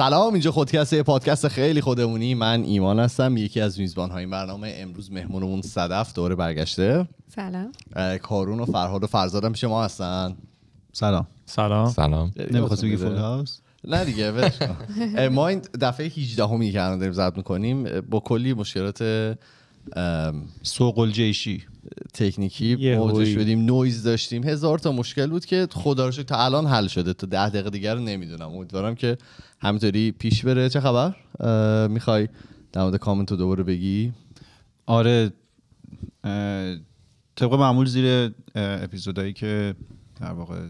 سلام اینجا خودکسته پادکست خیلی خودمونی من ایمان هستم یکی از میزبان های برنامه امروز مهمونمون صدف دوره برگشته سلام کارون و فرهاد و فرزاد هم شما هستن سلام سلام سلام نمیخواستم بگی فول هاوس نه دیگه ما این دفعه 18 همی که الان داریم ضبط میکنیم با کلی مشکلات سوقل جیشی تکنیکی مواجه شدیم نویز داشتیم هزار تا مشکل بود که خدا رو تا الان حل شده تا ده دقیقه دیگر رو نمیدونم امیدوارم که همینطوری پیش بره چه خبر میخوای در مورد کامنت رو دوباره بگی آره طبق معمول زیر اپیزودایی که در واقع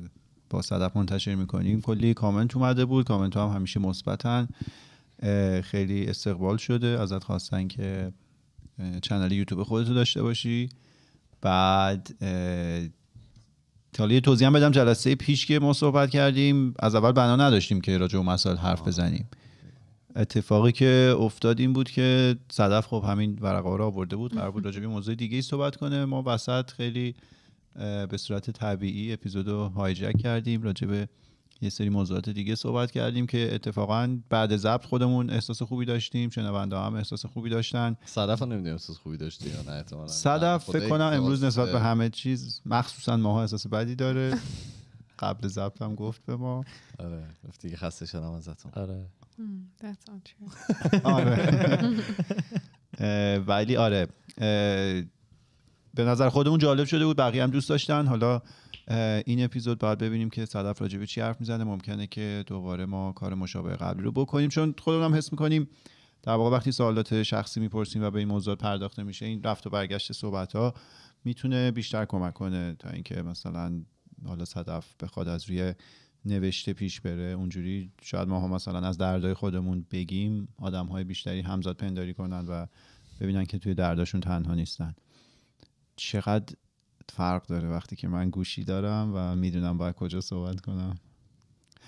با صدف منتشر میکنیم کلی کامنت اومده بود کامنت ها هم همیشه مثبتن خیلی استقبال شده ازت خواستن که چنل یوتیوب خودتو داشته باشی بعد تالیه توضیح بدم جلسه پیش که ما صحبت کردیم از اول بنا نداشتیم که راجع به مسائل حرف بزنیم اتفاقی که افتاد این بود که صدف خب همین ورقه رو آورده بود قرار بود راجع به موضوع دیگه ای صحبت کنه ما وسط خیلی به صورت طبیعی اپیزود رو هایجک کردیم راجع به یه سری موضوعات دیگه صحبت کردیم که اتفاقا بعد ضبط خودمون احساس خوبی داشتیم شنونده هم احساس خوبی داشتن صدف نمیدونم احساس خوبی داشتی یا نه احتمالاً صدف فکر کنم امروز نسبت به همه چیز مخصوصا ماها احساس بدی داره قبل ضبط هم گفت به ما آره گفتی که خسته شدم ازتون آره آره ولی آره به نظر خودمون جالب شده بود بقیه هم دوست داشتن حالا این اپیزود باید ببینیم که صدف به چی حرف میزنه ممکنه که دوباره ما کار مشابه قبلی رو بکنیم چون خودمون هم حس میکنیم در واقع وقتی سوالات شخصی میپرسیم و به این موضوع پرداخته میشه این رفت و برگشت صحبت ها میتونه بیشتر کمک کنه تا اینکه مثلا حالا صدف بخواد از روی نوشته پیش بره اونجوری شاید ما هم مثلا از دردای خودمون بگیم آدم های بیشتری همزاد پنداری کنن و ببینن که توی درداشون تنها نیستن چقدر فرق داره وقتی که من گوشی دارم و میدونم باید کجا صحبت کنم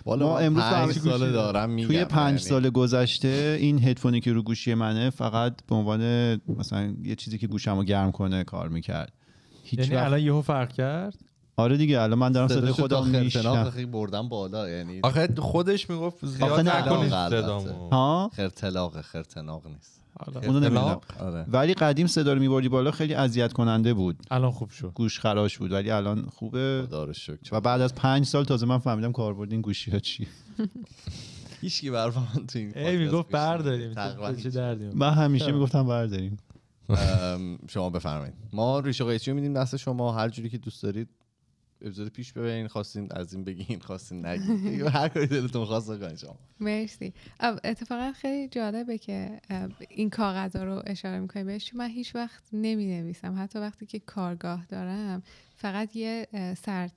بالا ما امروز پنج سال دارم میگم توی پنج یعنی- سال گذشته این هدفونی که رو گوشی منه فقط به عنوان مثلا یه چیزی که گوشم رو گرم کنه کار میکرد هیچ یعنی وقت... الان یهو فرق کرد آره دیگه الان من دارم صدای خودم میشنم خیلی بردم بالا یعنی آخه خودش میگفت زیاد نکنید صدامو ها خرتلاقه خرتلاق نیست آره. آره. ولی قدیم صدا رو میبردی بالا خیلی اذیت کننده بود الان خوب شد گوش خراش بود ولی الان خوبه و بعد از پنج سال تازه من فهمیدم کاربرد این گوشی ها چی هیچکی برفا من تو این ای میگفت برداریم من همیشه میگفتم برداریم شما بفرمایید ما ریشو قیچی میدیم دست شما هر جوری که دوست دارید اپیزود پیش ببرین خواستین از این بگین خواستین نگین یعنی هر کاری دلتون خواست شما مرسی اتفاقا خیلی جالبه که این کاغذ رو اشاره میکنی. بهش چون من هیچ وقت نمی نویسم حتی وقتی که کارگاه دارم فقط یه سر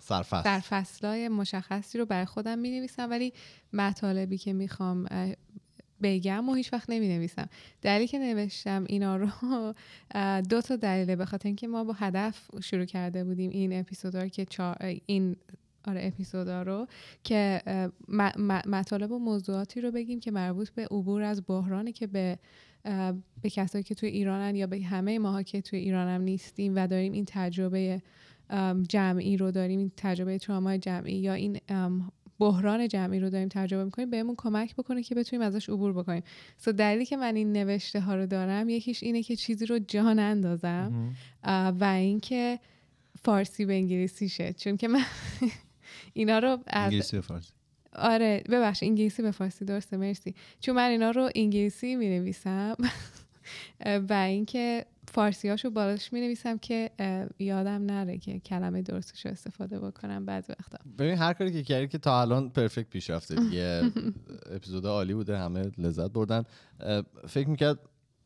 سرفصل سرفصلای مشخصی رو برای خودم می نویسم ولی مطالبی که میخوام بگم و هیچ وقت نمی نویسم دلیلی که نوشتم اینا رو دو تا دلیله به خاطر اینکه ما با هدف شروع کرده بودیم این اپیزودا که این آره اپیزودا رو که مطالب و موضوعاتی رو بگیم که مربوط به عبور از بحرانی که به به کسایی که توی ایرانن یا به همه ماها که توی ایرانم نیستیم و داریم این تجربه جمعی رو داریم این تجربه ترامای جمعی یا این بحران جمعی رو داریم تجربه میکنیم بهمون کمک بکنه که بتونیم ازش عبور بکنیم سو دلیلی که من این نوشته ها رو دارم یکیش اینه که چیزی رو جان اندازم و اینکه فارسی به انگلیسی شه چون که من اینا رو از... انگلیسی به فارسی آره ببخش انگلیسی به فارسی درسته مرسی چون من اینا رو انگلیسی می و اینکه فارسی هاشو بالاش می نویسم که یادم نره که کلمه درستش رو استفاده بکنم بعض وقتا ببین هر کاری که کردی که تا الان پرفکت پیش رفته دیگه اپیزود عالی بوده همه لذت بردن فکر میکرد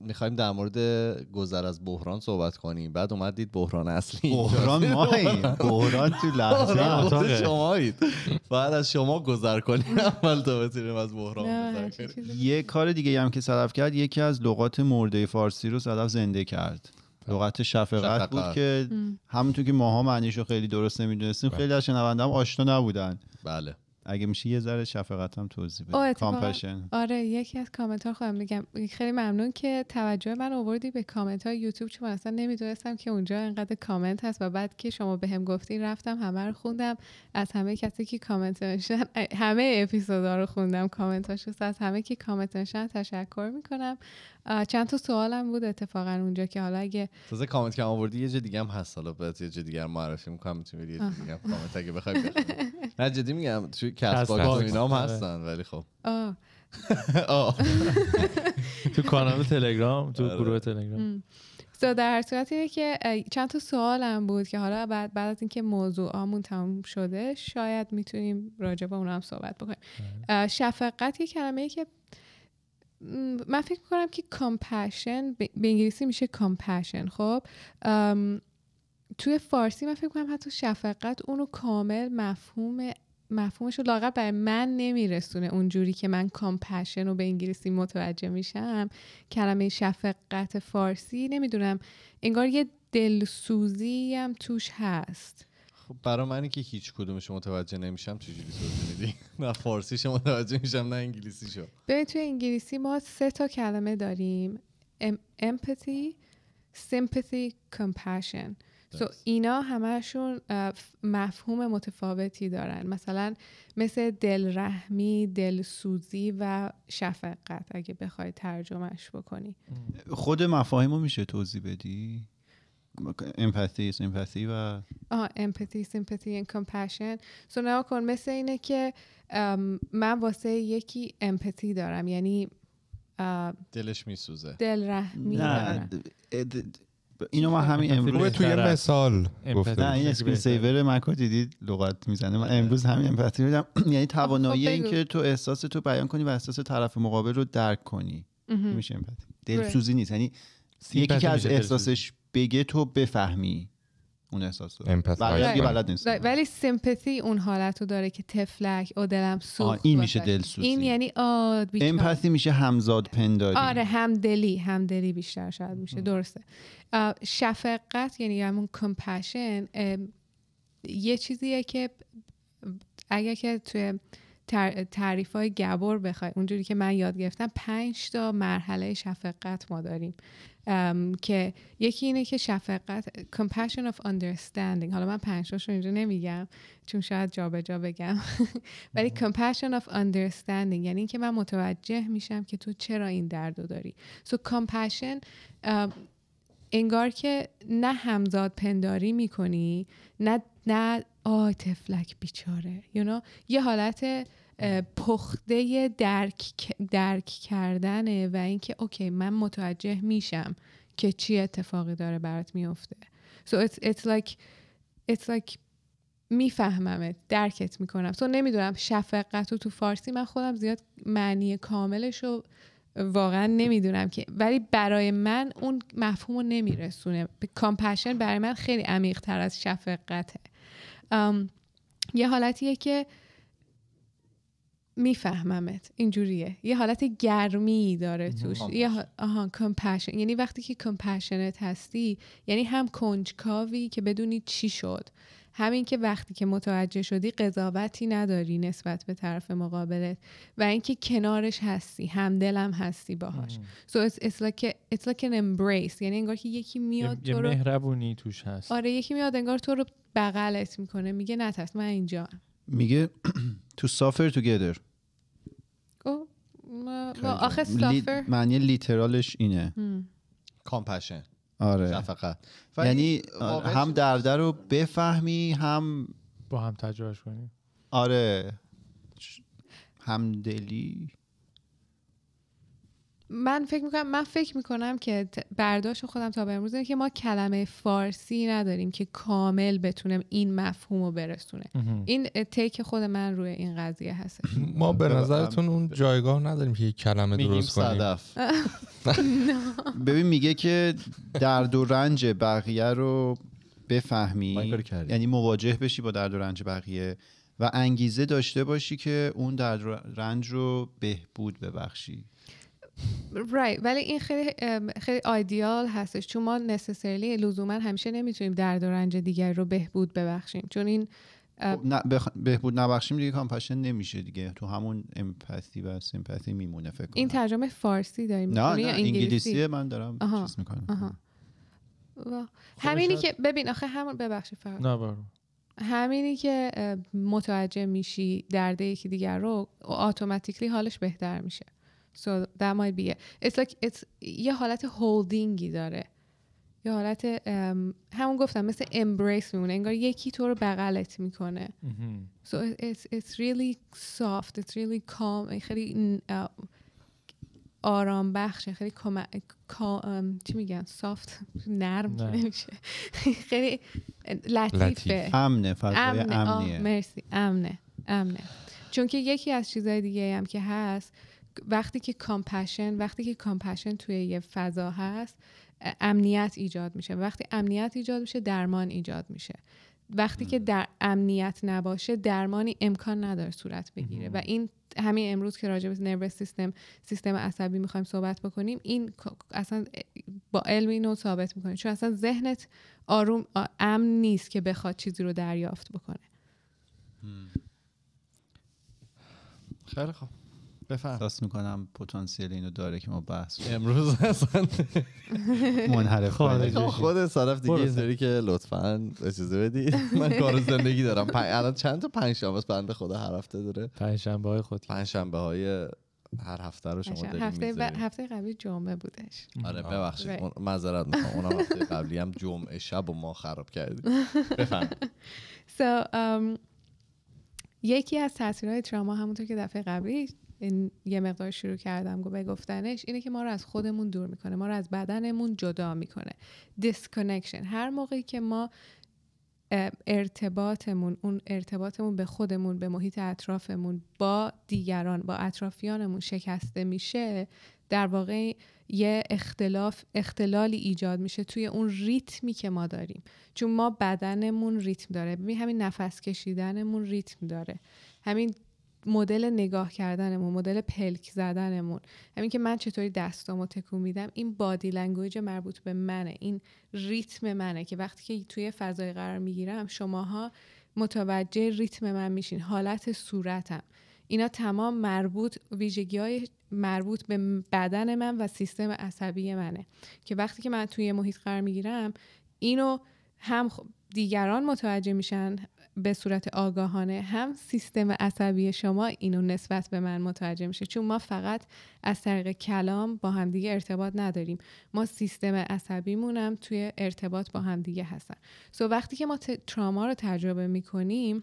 میخوایم در مورد گذر از بحران صحبت کنیم بعد اومدید بحران اصلی بحران ماییم بحران تو لحظه اید بعد از شما گذر کنیم اول تا بتونیم از بحران یه کار دیگه هم که صدف کرد یکی از لغات مرده فارسی رو صدف زنده کرد لغت شفقت بود که همونطور که ماها معنیش رو خیلی درست نمیدونستیم بله. خیلی از شنوندم آشنا نبودن بله اگه میشه یه ذره شفقت توضیح بده آره یکی از کامنت ها خودم میگم خیلی ممنون که توجه من آوردی به کامنت های یوتیوب چون اصلا نمیدونستم که اونجا انقدر کامنت هست و بعد که شما به هم گفتین رفتم همه رو خوندم از همه کسی که کامنت نشن همه اپیزودا رو خوندم کامنت هاشو از همه که کامنت نشن تشکر میکنم چند تا سوالم بود اتفاقا اونجا که حالا اگه تازه کامنت که آوردی یه جدی دیگه هم هست حالا بهت یه جدی دیگه معرفی میکنم میتونی یه دیگه هم کامنت اگه بخوای نه جدی میگم توی کس باکس اینا هم آره. هستن ولی خب تو کانال تلگرام تو آره. گروه تلگرام تو در هر صورت که چند تا سوال هم بود که حالا بعد بعد از اینکه موضوعمون تموم شده شاید میتونیم راجع به اونم صحبت بکنیم آره. شفقت یه کلمه ای که من فکر میکنم که کامپشن به انگلیسی میشه کامپشن خب توی فارسی من فکر کنم حتی شفقت اونو کامل مفهوم مفهومش رو لاغت برای من نمیرسونه اونجوری که من کامپشن رو به انگلیسی متوجه میشم کلمه شفقت فارسی نمیدونم انگار یه دلسوزی هم توش هست خب برای منی که هیچ کدومش متوجه نمیشم چجوری توضیح میدی نه فارسیش متوجه میشم نه انگلیسی شو به تو انگلیسی ما سه تا کلمه داریم empathy sympathy compassion سو اینا همهشون مفهوم متفاوتی دارن مثلا مثل دلرحمی دلسوزی و شفقت اگه بخوای ترجمهش بکنی خود رو میشه توضیح بدی امپاتی سیمپاتی و آه، امپاتی سیمپاتی و compassion سو کن مثل اینه که من واسه یکی امپاتی دارم یعنی دلش میسوزه دل رحمی نه، اینو ما همین امروز توی مثال گفتم این اسکرین سیور مکو دیدید لغت میزنه من آره. امروز همین امپاتی میدم یعنی خب، خب، توانایی این که تو احساس تو بیان کنی و احساس طرف مقابل رو درک کنی میشه امپاتی دلسوزی نیست یعنی یکی که از احساسش بگه تو بفهمی اون احساس رو بلد, نیست ولی سمپتی اون حالت رو داره که تفلک او دلم سوخت این میشه سوزی این یعنی آد امپاتی میشه همزاد پنداری آره همدلی همدلی بیشتر شاید میشه درسته شفقت یعنی همون کمپشن یه چیزیه که اگر که توی تعریف های گبر بخوای اونجوری که من یاد گرفتم پنج تا مرحله شفقت ما داریم که یکی اینه که شفقت compassion of understanding حالا من پنجتاش رو اینجا نمیگم چون شاید جابجا جا بگم ولی compassion of understanding یعنی اینکه من متوجه میشم که تو چرا این درد رو داری سو so compassion انگار که نه همزاد پنداری میکنی نه نه آی تفلک بیچاره یه حالت پخته درک, درک کردنه و اینکه اوکی من متوجه میشم که چی اتفاقی داره برات میفته so it's, it's like it's like میفهممت درکت میکنم تو so نمیدونم شفقت تو فارسی من خودم زیاد معنی کاملش رو واقعا نمیدونم که ولی برای من اون مفهوم رو نمیرسونه کامپشن برای من خیلی عمیق تر از شفقته um, یه حالتیه که میفهممت اینجوریه یه حالت گرمی داره توش یه آها کمپشن یعنی وقتی که کمپشنت هستی یعنی هم کنجکاوی که بدونی چی شد همین که وقتی که متوجه شدی قضاوتی نداری نسبت به طرف مقابلت و اینکه کنارش هستی همدلم هستی باهاش سو so it's, like یعنی انگار که یکی میاد یه تو رو مهربونی توش هست آره یکی میاد انگار تو رو بغلت میکنه میگه نترس من اینجا میگه تو سافر تو آخه سافر معنی لیترالش اینه کامپشن آره یعنی هم درده رو بفهمی هم با هم تجربهش کنی آره همدلی من فکر میکنم من فکر میکنم که برداشت خودم تا به امروز اینه که ما کلمه فارسی نداریم که کامل بتونم این مفهوم رو برسونه این تیک خود من روی این قضیه هست ما به نظرتون اون جایگاه نداریم که کلمه درست کنیم صدف ببین میگه که درد و رنج بقیه رو بفهمی یعنی مواجه بشی با درد و رنج بقیه و انگیزه داشته باشی که اون درد و رنج رو بهبود ببخشی right. ولی این خیلی خیلی آیدیال هستش چون ما نسسرلی لزوما همیشه نمیتونیم درد و رنج دیگر رو بهبود ببخشیم چون این خب، نه بهبود نبخشیم دیگه کامپشن نمیشه دیگه تو همون امپاتی و سیمپاتی میمونه فکر این ترجمه فارسی داریم نه, نه انگلیسی؟ من دارم چیز میکنم خب، خب، همینی که ببین آخه همون ببخش فقط نه برو. همینی که متوجه میشی درد یکی دیگر رو اتوماتیکلی حالش بهتر میشه So that might be it. It's like it's یه حالت هولدینگی داره. یه حالت همون گفتم مثل امبریس میمونه انگار یکی تو رو بغلت میکنه so it's, it's really soft it's really calm خیلی آرام بخشه خیلی کم... چی میگن سافت نرم نمیشه خیلی لطیفه امنه فضای امنیه مرسی امنه امنه چون که یکی از چیزهای دیگه هم که هست وقتی که کامپشن وقتی که کامپشن توی یه فضا هست امنیت ایجاد میشه وقتی امنیت ایجاد میشه درمان ایجاد میشه وقتی که در امنیت نباشه درمانی امکان نداره صورت بگیره و این همین امروز که راجع به نرو سیستم سیستم عصبی میخوایم صحبت بکنیم این اصلا با علم اینو ثابت میکنه چون اصلا ذهنت آروم امن نیست که بخواد چیزی رو دریافت بکنه خیلی خوب بفهم احساس میکنم پتانسیل اینو داره که ما بحث امروز اصلا منحرف خب، خود صرف دیگه اینطوری که لطفا اجازه بدی من کار زندگی دارم الان چند تا پنج شنبه بنده خدا هر هفته داره پنج شنبه های خود پنج شنبه های هر هفته رو شما هفته, هفته قبلی جمعه بودش آره ببخشید معذرت میخوام اونم هفته قبلی هم جمعه شب و ما خراب کردیم بفهم um, یکی از تاثیرهای تراما همونطور که دفعه قبلی این یه مقدار شروع کردم به گفتنش اینه که ما رو از خودمون دور میکنه ما رو از بدنمون جدا میکنه دیسکنکشن هر موقعی که ما ارتباطمون اون ارتباطمون به خودمون به محیط اطرافمون با دیگران با اطرافیانمون شکسته میشه در واقع یه اختلاف اختلالی ایجاد میشه توی اون ریتمی که ما داریم چون ما بدنمون ریتم داره ببین همین نفس کشیدنمون ریتم داره همین مدل نگاه کردنمون مدل پلک زدنمون همین که من چطوری دستامو تکون میدم این بادی لنگویج مربوط به منه این ریتم منه که وقتی که توی فضای قرار میگیرم شماها متوجه ریتم من میشین حالت صورتم اینا تمام مربوط ویژگی های مربوط به بدن من و سیستم عصبی منه که وقتی که من توی محیط قرار میگیرم اینو هم دیگران متوجه میشن به صورت آگاهانه هم سیستم عصبی شما اینو نسبت به من متوجه میشه چون ما فقط از طریق کلام با همدیگه ارتباط نداریم ما سیستم عصبیمون هم توی ارتباط با همدیگه هستن سو وقتی که ما تراما رو تجربه میکنیم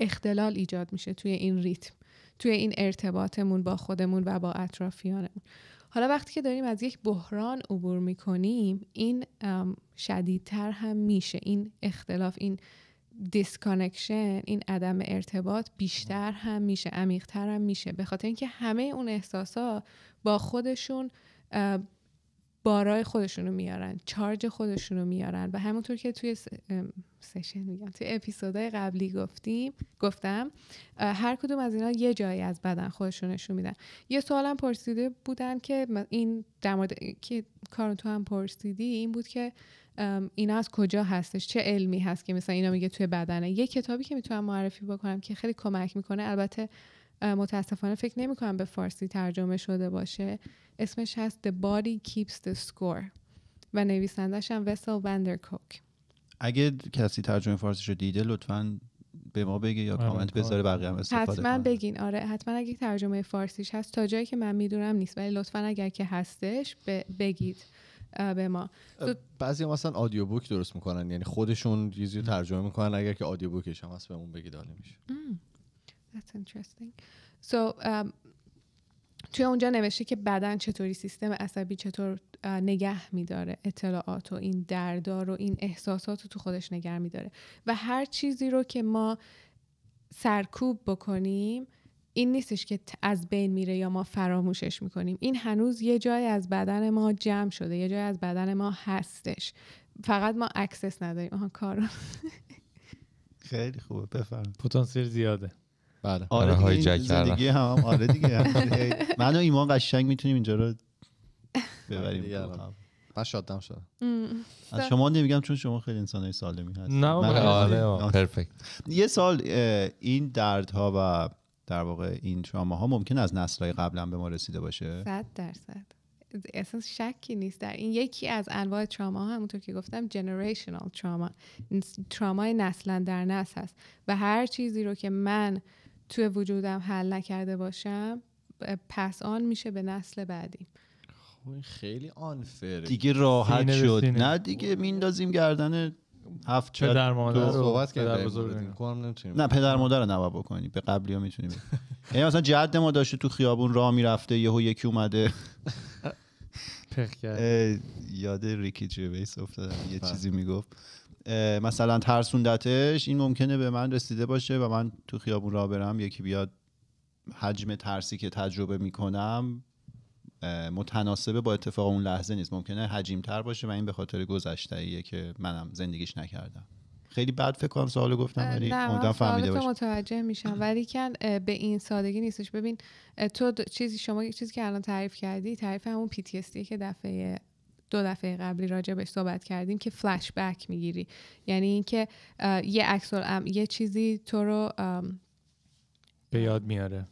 اختلال ایجاد میشه توی این ریتم توی این ارتباطمون با خودمون و با اطرافیانمون حالا وقتی که داریم از یک بحران عبور میکنیم این شدیدتر هم میشه این اختلاف این دیسکانکشن این عدم ارتباط بیشتر هم میشه عمیقتر هم میشه به خاطر اینکه همه اون احساسا با خودشون بارای خودشونو میارن چارج خودشونو میارن و همونطور که توی سشن میگم توی اپیزودهای قبلی گفتیم گفتم هر کدوم از اینا یه جایی از بدن خودشون نشون میدن یه سوالم پرسیده بودن که این در مورد که کارون تو هم پرسیدی این بود که اینا از کجا هستش چه علمی هست که مثلا اینا میگه توی بدنه یه کتابی که میتونم معرفی بکنم که خیلی کمک میکنه البته متاسفانه فکر نمیکنم به فارسی ترجمه شده باشه اسمش هست The Body Keeps the Score و نویسندش هم وسل وندرکوک اگه کسی ترجمه فارسی رو دیده لطفا به ما بگه یا آره، کامنت بذاره آره. بقیه هم استفاده حتما کنه. بگین آره حتما اگه ترجمه فارسیش هست تا جایی که من میدونم نیست ولی لطفا اگر که هستش بگید به ما بعضی هم مثلا آدیو بوک درست میکنن یعنی خودشون یزیو ترجمه میکنن اگر که آدیو بوکش هم هست بهمون بگید عالی میشه That's interesting. So, um, توی اونجا نوشته که بدن چطوری سیستم عصبی چطور نگه میداره اطلاعات و این دردار و این احساسات رو تو خودش نگه میداره و هر چیزی رو که ما سرکوب بکنیم این نیستش که از بین میره یا ما فراموشش میکنیم این هنوز یه جای از بدن ما جمع شده یه جای از بدن ما هستش فقط ما اکسس نداریم آها کارو خیلی خوبه بفرم پتانسیل زیاده بله آره, آره، های زندگی هم, هم آره دیگه من و ایمان قشنگ میتونیم اینجا رو ببریم آره خب. من شادم شد از شما نمیگم چون شما خیلی انسان های سالمی هست نه آره پرفکت آره، یه سال این دردها و در واقع این تراما ها ممکن از نسل های قبلا به ما رسیده باشه صد درصد اصلا شکی نیست در این یکی از انواع تراما ها همونطور که گفتم جنریشنال تراما ترامای نسلا در نسل هست و هر چیزی رو که من توی وجودم حل نکرده باشم پس آن میشه به نسل بعدی خب، خیلی آنفره دیگه راحت شد نه دیگه میندازیم گردن هفت پدر مادر صحبت کردیم نمیتونیم نه پدر مادر رو نوب بکنی به قبلی ها میتونیم یعنی مثلا جد ما داشته تو خیابون راه میرفته یهو یکی اومده یاد ریکی جیویس افتادم یه بله. چیزی میگفت مثلا ترسوندتش این ممکنه به من رسیده باشه و من تو خیابون راه برم یکی بیاد حجم ترسی که تجربه میکنم متناسبه با اتفاق اون لحظه نیست ممکنه تر باشه و این به خاطر گذشته که منم زندگیش نکردم خیلی بد فکر کنم سوالو گفتم ولی امیدوارم فهمیده متوجه میشم ولی کن به این سادگی نیستش ببین تو چیزی شما چیزی که الان تعریف کردی تعریف همون پی که دفعه دو دفعه قبلی راجع بهش صحبت کردیم که فلش بک میگیری یعنی اینکه یه عکس یه چیزی تو رو به یاد میاره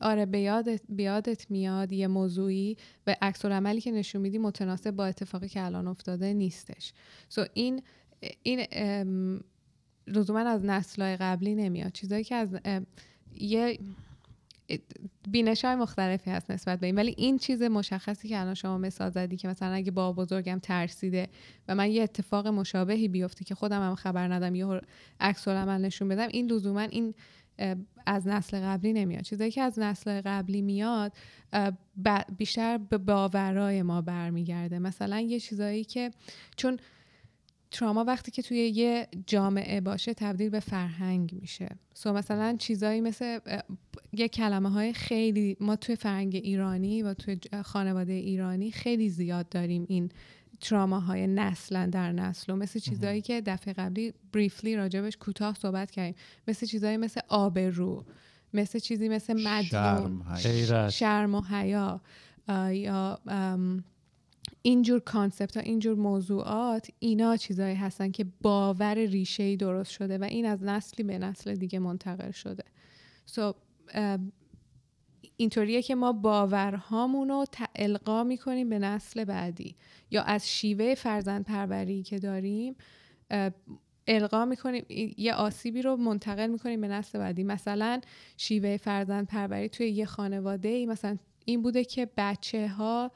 آره به یادت, بیادت میاد یه موضوعی و عکس عملی که نشون میدی متناسب با اتفاقی که الان افتاده نیستش سو این این لزوما از نسلهای قبلی نمیاد چیزایی که از یه بینش مختلفی هست نسبت به این ولی این چیز مشخصی که الان شما مثال زدی که مثلا اگه با بزرگم ترسیده و من یه اتفاق مشابهی بیفته که خودم هم خبر ندم یه عکس عمل نشون بدم این لزوما این از نسل قبلی نمیاد چیزایی که از نسل قبلی میاد بیشتر به باورای ما برمیگرده مثلا یه چیزایی که چون تراما وقتی که توی یه جامعه باشه تبدیل به فرهنگ میشه سو مثلا چیزایی مثل یه کلمه های خیلی ما توی فرهنگ ایرانی و توی خانواده ایرانی خیلی زیاد داریم این تراماهای نسلا در نسل و مثل چیزهایی که دفعه قبلی بریفلی راجبش کوتاه صحبت کردیم مثل چیزهایی مثل آبرو مثل چیزی مثل مدیون شرم, و حیا یا اینجور کانسپت ها اینجور موضوعات اینا چیزایی هستن که باور ریشه ای درست شده و این از نسلی به نسل دیگه منتقل شده سو اینطوریه که ما باورهامون رو القا میکنیم به نسل بعدی یا از شیوه فرزند پروری که داریم القا میکنیم یه آسیبی رو منتقل میکنیم به نسل بعدی مثلا شیوه فرزند پروری توی یه خانواده ای مثلا این بوده که بچه ها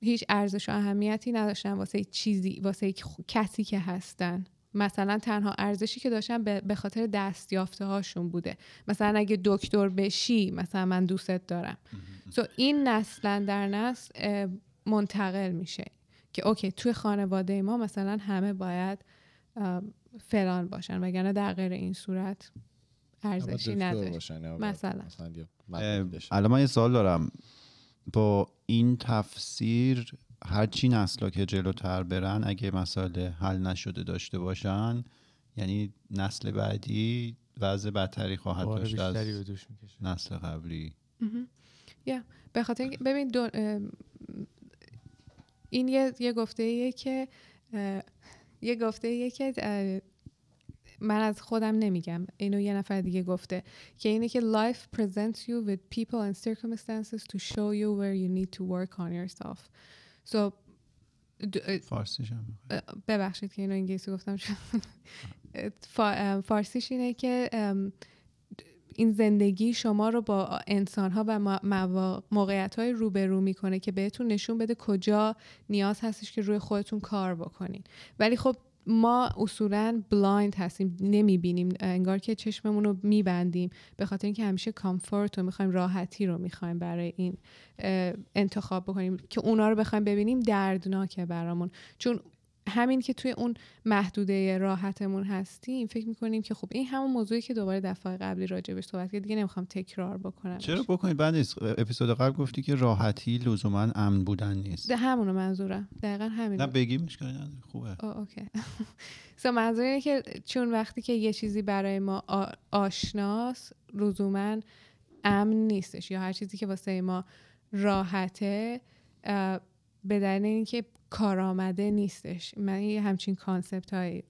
هیچ ارزش و اهمیتی نداشتن واسه چیزی واسه کسی که هستن مثلا تنها ارزشی که داشتن به خاطر دستیافته هاشون بوده مثلا اگه دکتر بشی مثلا من دوستت دارم سو این نسلا در نسل منتقل میشه که اوکی توی خانواده ما مثلا همه باید فلان باشن وگرنه در غیر این صورت ارزشی نداره مثلا الان من یه سوال دارم با این تفسیر هرچی نسلا که جلوتر برن اگه مسائل حل نشده داشته باشن یعنی نسل بعدی وضع بدتری خواهد آره، داشت از نسل قبلی به خاطر ببین این یه, یه گفته ایه که یه گفته ایه که من از خودم نمیگم اینو یه نفر دیگه گفته که اینه که life presents you with people and circumstances to show you where you need to work on yourself so فارسیش هم ببخشید که اینو انگلیسی گفتم فارسیش اینه که این زندگی شما رو با انسانها و موقعیت های روبرو میکنه که بهتون نشون بده کجا نیاز هستش که روی خودتون کار بکنین ولی خب ما اصولا بلایند هستیم نمیبینیم انگار که چشممون رو میبندیم به خاطر اینکه همیشه کامفورت رو میخوایم راحتی رو میخوایم برای این انتخاب بکنیم که اونا رو بخوایم ببینیم دردناکه برامون چون همین که توی اون محدوده راحتمون هستیم فکر میکنیم که خب این همون موضوعی که دوباره دفعه قبلی راجبش صحبت که دیگه نمیخوام تکرار بکنم چرا بکنید بعد نیست اپیزود قبل گفتی که راحتی لزوما امن بودن نیست ده همونو منظورم دقیقا همین نه بگیمش خوبه اوکی سو منظور اینه که چون وقتی که یه چیزی برای ما آشناس لزوما امن نیستش یا هر چیزی که واسه ما راحته به دلیل اینکه کارآمده نیستش من یه همچین کانسپت های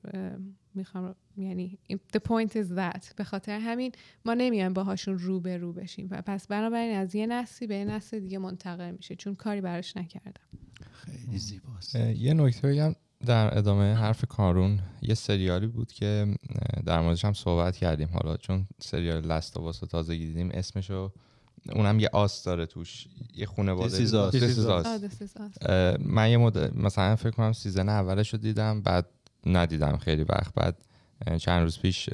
میخوام یعنی the point is that به خاطر همین ما نمیایم باهاشون رو به رو بشیم و پس بنابراین از یه نسلی به یه نسل دیگه منتقل میشه چون کاری براش نکردم خیلی زیباست یه نکته هم در ادامه حرف کارون یه سریالی بود که در موردش هم صحبت کردیم حالا چون سریال لست و تازه دیدیم اسمشو اونم یه آس داره توش یه خانواده من یه مد... مثلا فکر کنم سیزن اولش رو دیدم بعد ندیدم خیلی وقت بعد چند روز پیش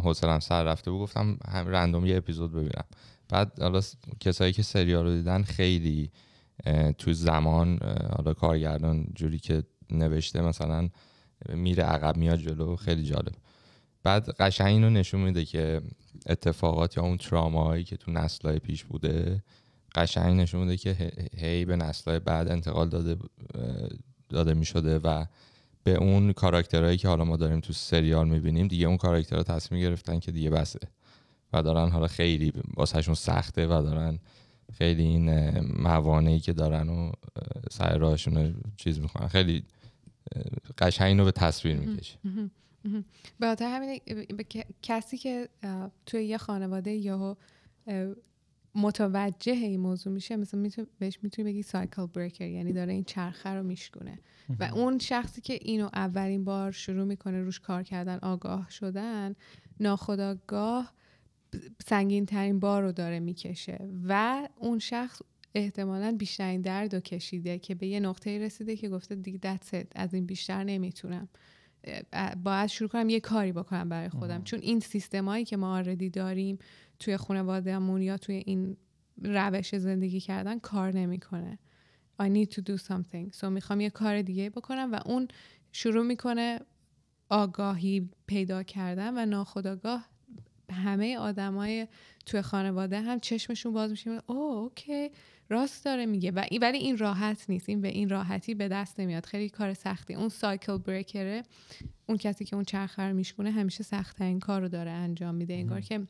حوصلم سر رفته بود گفتم هم رندوم یه اپیزود ببینم بعد حالا کسایی که سریال رو دیدن خیلی تو زمان حالا کارگردان جوری که نوشته مثلا میره عقب میاد جلو خیلی جالب بعد قشنگ اینو نشون میده که اتفاقات یا اون هایی که تو نسلهای پیش بوده قشنگ نشون میده که هی به نسلهای بعد انتقال داده داده میشده و به اون کاراکترهایی که حالا ما داریم تو سریال میبینیم دیگه اون کاراکترها تصمیم گرفتن که دیگه بسه و دارن حالا خیلی واسهشون سخته و دارن خیلی این موانعی که دارن و سر راهشون چیز میکنن خیلی قشنگ رو به تصویر میکشه به خاطر همین کسی که توی یه خانواده یا متوجه این موضوع میشه مثلا بهش میتونی بگی سایکل بریکر یعنی داره این چرخه رو میشکونه و اون شخصی که اینو اولین بار شروع میکنه روش کار کردن آگاه شدن ناخداگاه سنگین ترین بار رو داره میکشه و اون شخص احتمالا بیشترین درد و کشیده که به یه نقطه رسیده که گفته دیگه دست از این بیشتر نمیتونم باید شروع کنم یه کاری بکنم برای خودم چون این سیستمایی که ما آردی داریم توی خانوادهمون یا توی این روش زندگی کردن کار نمیکنه I need to do something so میخوام یه کار دیگه بکنم و اون شروع میکنه آگاهی پیدا کردن و ناخداگاه همه آدمای توی خانواده هم چشمشون باز میشه اوه اوکی راست داره میگه و این ولی این راحت نیست این به این راحتی به دست نمیاد خیلی کار سختی اون سایکل بریکره اون کسی که اون چرخه رو میشکونه همیشه سخت این کار رو داره انجام میده انگار که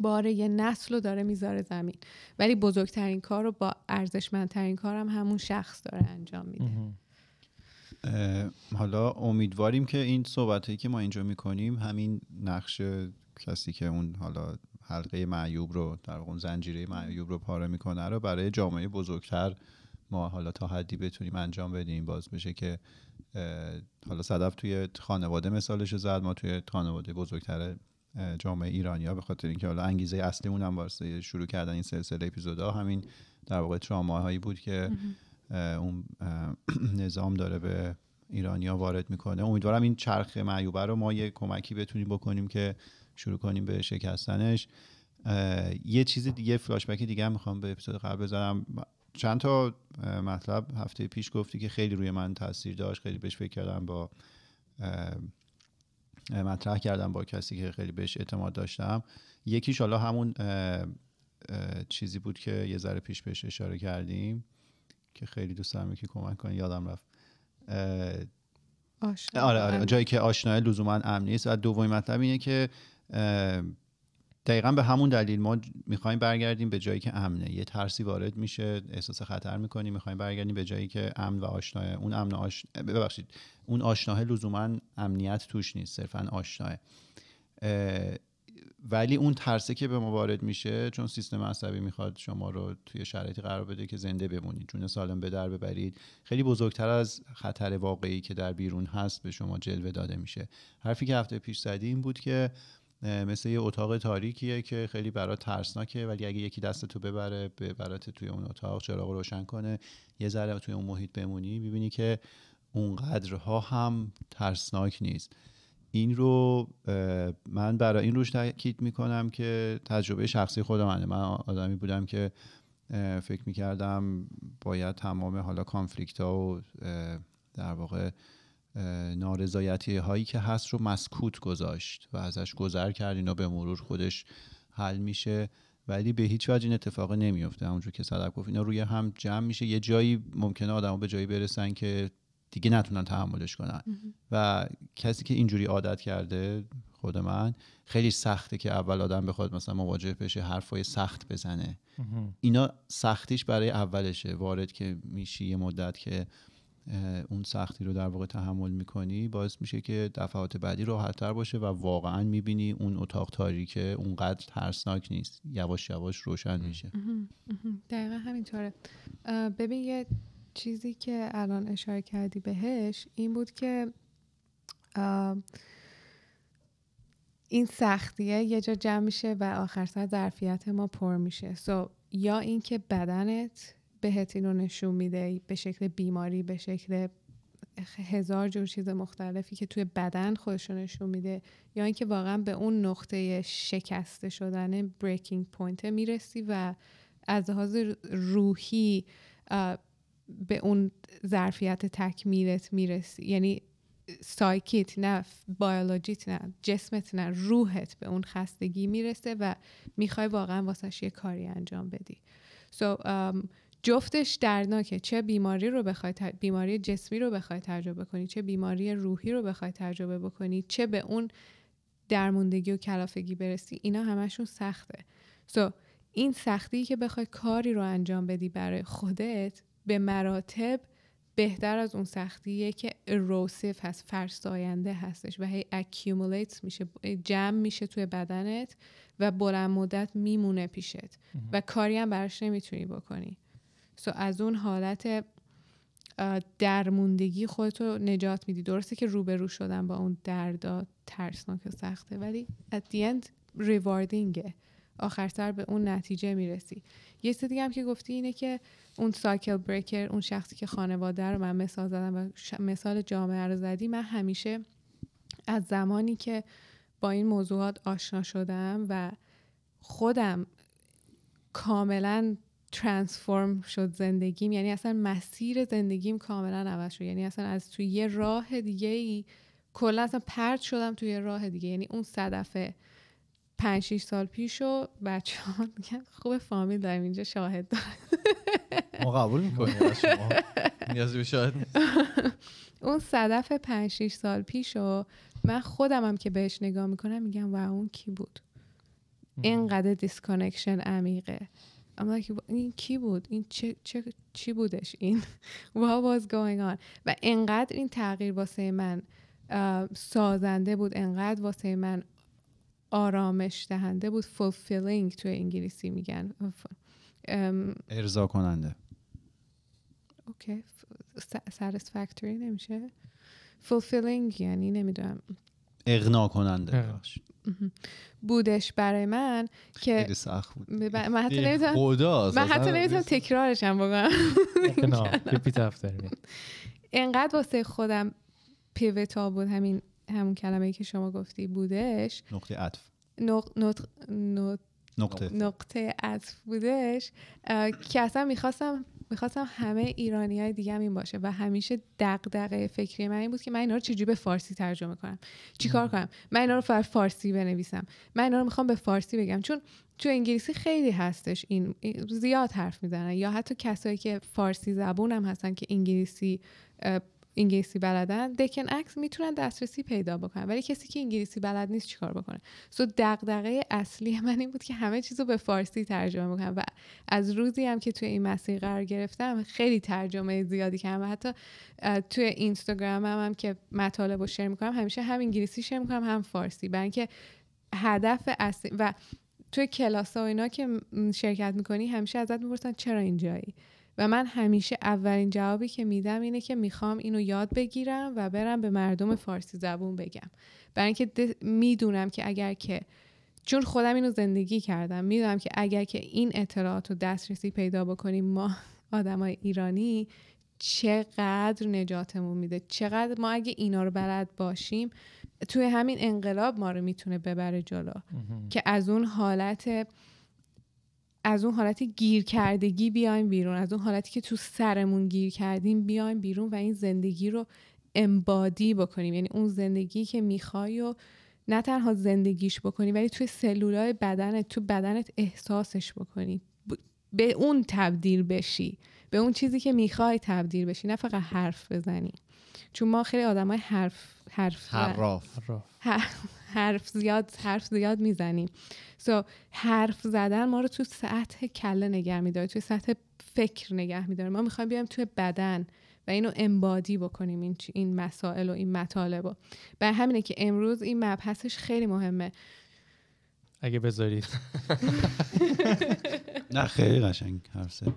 بار یه نسل رو داره میذاره زمین ولی بزرگترین کار رو با ارزشمندترین کارم هم همون شخص داره انجام میده حالا امیدواریم که این صحبت که ما اینجا میکنیم همین نقش کسی که اون حالا حلقه معیوب رو در اون زنجیره معیوب رو پاره میکنه رو برای جامعه بزرگتر ما حالا تا حدی بتونیم انجام بدیم باز بشه که حالا صدف توی خانواده مثالش زد ما توی خانواده بزرگتر جامعه ایرانیا به خاطر اینکه حالا انگیزه اصلیمون هم واسه شروع کردن این سلسله اپیزودها همین در واقع هایی بود که اون نظام داره به ایرانیا وارد میکنه امیدوارم این چرخ معیوبه رو ما یه کمکی بتونیم بکنیم که شروع کنیم به شکستنش یه چیز دیگه بک دیگه هم میخوام به اپیزود قبل بذارم چند تا مطلب هفته پیش گفتی که خیلی روی من تاثیر داشت خیلی بهش فکر کردم با مطرح کردم با کسی که خیلی بهش اعتماد داشتم یکیش حالا همون چیزی بود که یه ذره پیش بهش اشاره کردیم که خیلی دوست دارم که کمک کنی یادم رفت آره،, آره آره جایی که آشنای لزوما امن نیست و دومین مطلب اینه که دقیقا به همون دلیل ما میخوایم برگردیم به جایی که امنه یه ترسی وارد میشه احساس خطر میکنیم میخوایم برگردیم به جایی که امن و آشناه اون امن آش... ببخشید اون آشناه لزوما امنیت توش نیست صرفا آشناه ولی اون ترسه که به ما وارد میشه چون سیستم عصبی میخواد شما رو توی شرایطی قرار بده که زنده بمونید جون سالم به در ببرید خیلی بزرگتر از خطر واقعی که در بیرون هست به شما جلوه داده میشه حرفی که هفته پیش زدی بود که مثل یه اتاق تاریکیه که خیلی برات ترسناکه ولی اگه یکی دست تو ببره برات توی اون اتاق چراغ روشن کنه یه ذره توی اون محیط بمونی میبینی که اونقدرها هم ترسناک نیست این رو من برای این روش تاکید میکنم که تجربه شخصی خودمانه من آدمی بودم که فکر میکردم باید تمام حالا کانفلیکت ها و در واقع نارضایتی هایی که هست رو مسکوت گذاشت و ازش گذر کرد اینا به مرور خودش حل میشه ولی به هیچ وجه این اتفاق نمیفته همونجور که صدق گفت اینا روی هم جمع میشه یه جایی ممکنه آدم به جایی برسن که دیگه نتونن تحملش کنن و کسی که اینجوری عادت کرده خود من خیلی سخته که اول آدم بخواد مثلا مواجه بشه حرفای سخت بزنه اینا سختیش برای اولشه وارد که میشی یه مدت که اون سختی رو در واقع تحمل میکنی باعث میشه که دفعات بعدی راحتتر باشه و واقعا میبینی اون اتاق تاریکه اونقدر ترسناک نیست یواش یواش روشن میشه دقیقا همینطوره ببین یه چیزی که الان اشاره کردی بهش این بود که این سختیه یه جا جمع میشه و آخر سر ظرفیت ما پر میشه یا اینکه بدنت بهت اینو نشون میده به شکل بیماری به شکل هزار جور چیز مختلفی که توی بدن خودش نشون میده یا اینکه واقعا به اون نقطه شکسته شدن بریکینگ پوینت میرسی و از لحاظ روحی به اون ظرفیت تکمیلت میرسی یعنی سایکیت نه بیولوژیت نه جسمت نه روحت به اون خستگی میرسه و میخوای واقعا واسه یه کاری انجام بدی so جفتش درناکه چه بیماری رو بخوای بیماری جسمی رو بخوای تجربه کنی چه بیماری روحی رو بخوای تجربه بکنی چه به اون درموندگی و کلافگی برسی اینا همشون سخته سو این سختی که بخوای کاری رو انجام بدی برای خودت به مراتب بهتر از اون سختیه که اروسیف هست فرساینده هستش و هی اکیومولیت میشه جمع میشه توی بدنت و بلند مدت میمونه پیشت و کاری هم براش نمیتونی بکنی سو از اون حالت درموندگی خودتو نجات میدی درسته که روبرو شدن با اون دردا ترسناک و سخته ولی at the end ریواردینگه آخر به اون نتیجه میرسی یه چیز دیگه هم که گفتی اینه که اون سایکل بریکر اون شخصی که خانواده رو من مثال زدم و مثال جامعه رو زدی من همیشه از زمانی که با این موضوعات آشنا شدم و خودم کاملا ترانسفورم شد زندگیم یعنی اصلا مسیر زندگیم کاملا عوض شد یعنی اصلا از توی یه راه دیگه ای کلا اصلا پرد شدم توی یه راه دیگه یعنی اون صدفه پنج شیش سال پیش و بچه ها میگن خوب فامیل داریم اینجا شاهد دارم ما قبول میکنیم از شما به شاهد اون صدف پنج شیش سال پیش و من خودم هم که بهش نگاه میکنم میگم و اون کی بود اینقدر دیسکانکشن عمیقه I'm like این کی بود این چه, چه چی بودش این what was going on و انقدر این تغییر واسه من سازنده بود انقدر واسه من آرامش دهنده بود fulfilling توی انگلیسی میگن ارضا کننده اوکی satisfactory نمیشه fulfilling یعنی نمیدونم اغنا کننده بودش برای من که خیلی سخت بود من حتی نمیتونم تکرارشم بگم اینقدر واسه خودم پیوتا بود همین همون کلمه که شما گفتی بودش نقطه عطف نقطه عطف بودش که اصلا میخواستم میخواستم همه ایرانی های دیگه هم این باشه و همیشه دغدغه فکری من این بود که من اینا رو چجوری به فارسی ترجمه کنم چیکار کنم من اینا رو فارسی بنویسم من اینا رو میخوام به فارسی بگم چون تو انگلیسی خیلی هستش این زیاد حرف میزنن یا حتی کسایی که فارسی زبون هم هستن که انگلیسی انگلیسی بلدن دکن عکس میتونن دسترسی پیدا بکنن ولی کسی که انگلیسی بلد نیست چیکار بکنه سو دغدغه اصلی من این بود که همه چیزو به فارسی ترجمه بکنم و از روزی هم که توی این مسیر قرار گرفتم خیلی ترجمه زیادی کردم و حتی توی اینستاگرام هم, هم که مطالب رو شیر میکنم همیشه هم انگلیسی شیر میکنم هم فارسی برای اینکه هدف اصلی و توی کلاس ها و اینا که شرکت میکنی همیشه ازت میپرسن چرا اینجایی و من همیشه اولین جوابی که میدم اینه که میخوام اینو یاد بگیرم و برم به مردم فارسی زبون بگم برای اینکه میدونم که اگر که چون خودم اینو زندگی کردم میدونم که اگر که این اطلاعات رو دسترسی پیدا بکنیم ما آدمای ایرانی چقدر نجاتمون میده چقدر ما اگه اینا رو بلد باشیم توی همین انقلاب ما رو میتونه ببره جلو که از اون حالت از اون حالتی گیر کردگی بیایم بیرون از اون حالتی که تو سرمون گیر کردیم بیایم بیرون و این زندگی رو امبادی بکنیم یعنی اون زندگی که میخوای و نه تنها زندگیش بکنی ولی توی سلولای بدنت تو بدنت احساسش بکنی به اون تبدیل بشی به اون چیزی که میخوای تبدیل بشی نه فقط حرف بزنی چون ما خیلی آدمای حرف حرف حرف زیاد حرف زیاد میزنیم سو حرف زدن ما رو تو سطح کله نگه میداره تو سطح فکر نگه میداره ما میخوایم بیایم توی بدن و اینو امبادی بکنیم این, این مسائل و این مطالب رو همینه که امروز این مبحثش خیلی مهمه اگه بذارید نه خیلی قشنگ حرف زد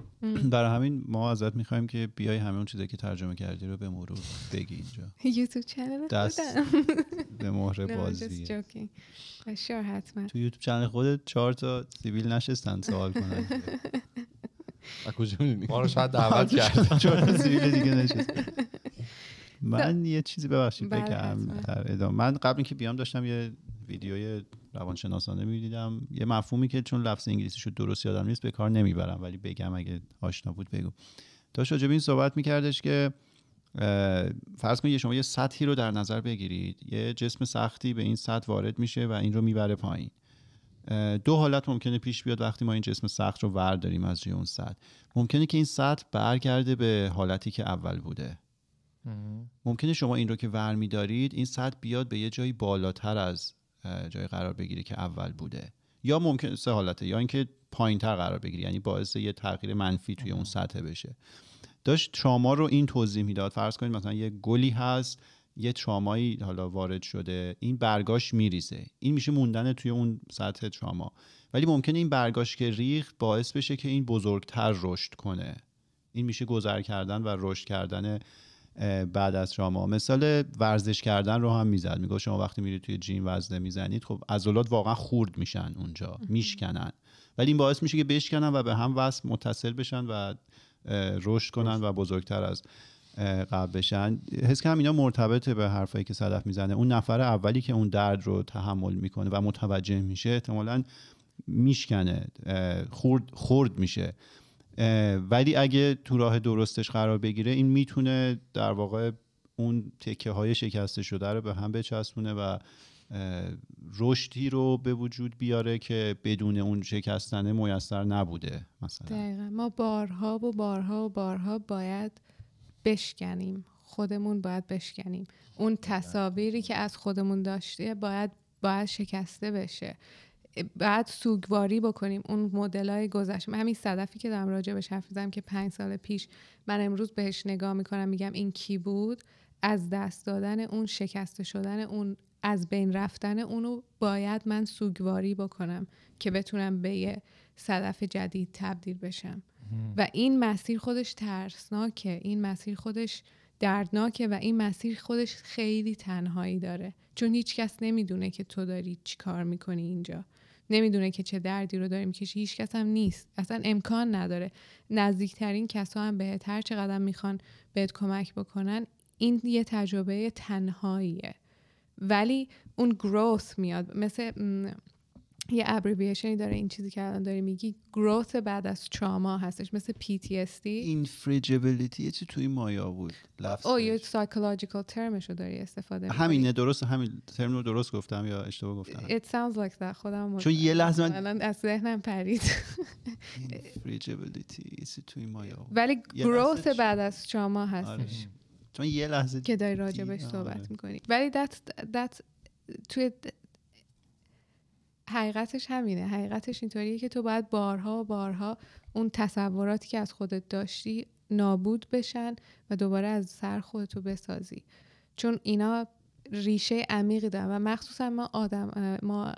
برای همین ما ازت میخوایم که بیای همه اون چیزی که ترجمه کردی رو به مرور بگی اینجا یوتیوب چنل دست به مهر بازی uh, حتما تو یوتیوب چنل خودت چهار تا سیویل نشستن سوال کنن ما رو شاید دعوت کرد چهار سیویل دیگه نشست من یه چیزی ببخشید بله، بگم ادامه من قبل اینکه بیام داشتم یه ویدیوی روانشناسانه میدیدم یه مفهومی که چون لفظ انگلیسیشو درست یادم نیست به کار نمیبرم ولی بگم اگه آشنا بود بگو تا شجب این صحبت میکردش که فرض کنید شما یه سطحی رو در نظر بگیرید یه جسم سختی به این سطح وارد میشه و این رو میبره پایین دو حالت ممکنه پیش بیاد وقتی ما این جسم سخت رو ورداریم از روی اون سطح ممکنه که این سطح برگرده به حالتی که اول بوده ممکنه شما این رو که ور میدارید این سطح بیاد به یه جایی بالاتر از جای قرار بگیره که اول بوده یا ممکن سه حالته یا اینکه پایینتر قرار بگیری یعنی باعث یه تغییر منفی توی اون سطح بشه داشت تراما رو این توضیح میداد فرض کنید مثلا یه گلی هست یه ترامایی حالا وارد شده این برگاش میریزه این میشه موندن توی اون سطح تراما ولی ممکنه این برگاش که ریخت باعث بشه که این بزرگتر رشد کنه این میشه گذر کردن و رشد کردن بعد از شما مثال ورزش کردن رو هم میزد میگه شما وقتی میرید توی جیم وزنه میزنید خب عضلات واقعا خورد میشن اونجا میشکنن ولی این باعث میشه که بشکنن و به هم وصل متصل بشن و رشد کنن و بزرگتر از قبل بشن حس کنم اینا مرتبطه به حرفایی که صدف میزنه اون نفر اولی که اون درد رو تحمل میکنه و متوجه میشه احتمالا میشکنه خورد, خورد میشه ولی اگه تو راه درستش قرار بگیره این میتونه در واقع اون تکه های شکسته شده رو به هم بچسبونه و رشدی رو به وجود بیاره که بدون اون شکستنه میسر نبوده مثلا دقیقا ما بارها و بارها و بارها باید بشکنیم خودمون باید بشکنیم اون تصاویری که از خودمون داشته باید باید شکسته بشه بعد سوگواری بکنیم اون مدل های گذشته همین صدفی که دارم راجع بهش حرف که پنج سال پیش من امروز بهش نگاه میکنم میگم این کی بود از دست دادن اون شکسته شدن اون از بین رفتن اونو باید من سوگواری بکنم که بتونم به یه صدف جدید تبدیل بشم و این مسیر خودش ترسناکه این مسیر خودش دردناکه و این مسیر خودش خیلی تنهایی داره چون هیچکس نمیدونه که تو داری چی کار میکنی اینجا نمیدونه که چه دردی رو داریم کشی هیچ کس هم نیست اصلا امکان نداره نزدیکترین کسا هم بهت هر قدم میخوان بهت کمک بکنن این یه تجربه تنهاییه ولی اون گروث میاد مثل یه ابریویشنی داره این چیزی که الان داری میگی گروت بعد از تراما هستش مثل PTSD این یه چی توی مایا بود لفظ او یه سایکولوژیکال ترمش رو داری استفاده میکنی همینه درست همین ترم رو درست گفتم یا اشتباه گفتم It sounds like that خودم مورد. چون یه لحظه من الان از ذهنم پرید اینفریجبلیتی یه چی توی مایا بود ولی گروت بعد از تراما آره. هستش چون یه لحظه که داری بهش صحبت آره. میکنی ولی that, that توی حقیقتش همینه حقیقتش اینطوریه که تو باید بارها و بارها اون تصوراتی که از خودت داشتی نابود بشن و دوباره از سر خودتو بسازی چون اینا ریشه عمیقی دارن و مخصوصا ما آدم ما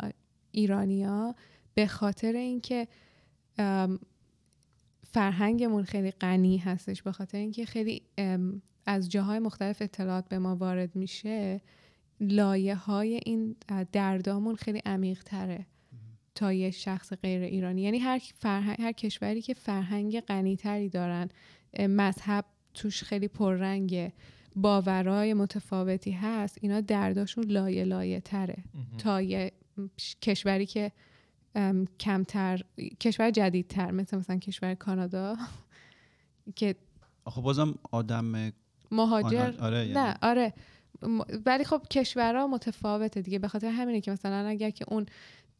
ایرانیا به خاطر اینکه فرهنگمون خیلی غنی هستش به خاطر اینکه خیلی از جاهای مختلف اطلاعات به ما وارد میشه لایه های این دردامون خیلی عمیق تره تا یه شخص غیر ایرانی یعنی هر, هر کشوری که فرهنگ تری دارن مذهب توش خیلی پررنگه باورای متفاوتی هست اینا درداشون لایه لایه تره تا یه کشوری که کمتر کشور جدیدتر مثل مثلا کشور کانادا که آخه بازم آدم مهاجر آره نه یعنی آره ولی خب کشورها متفاوته دیگه به خاطر همینه که مثلا اگر که اون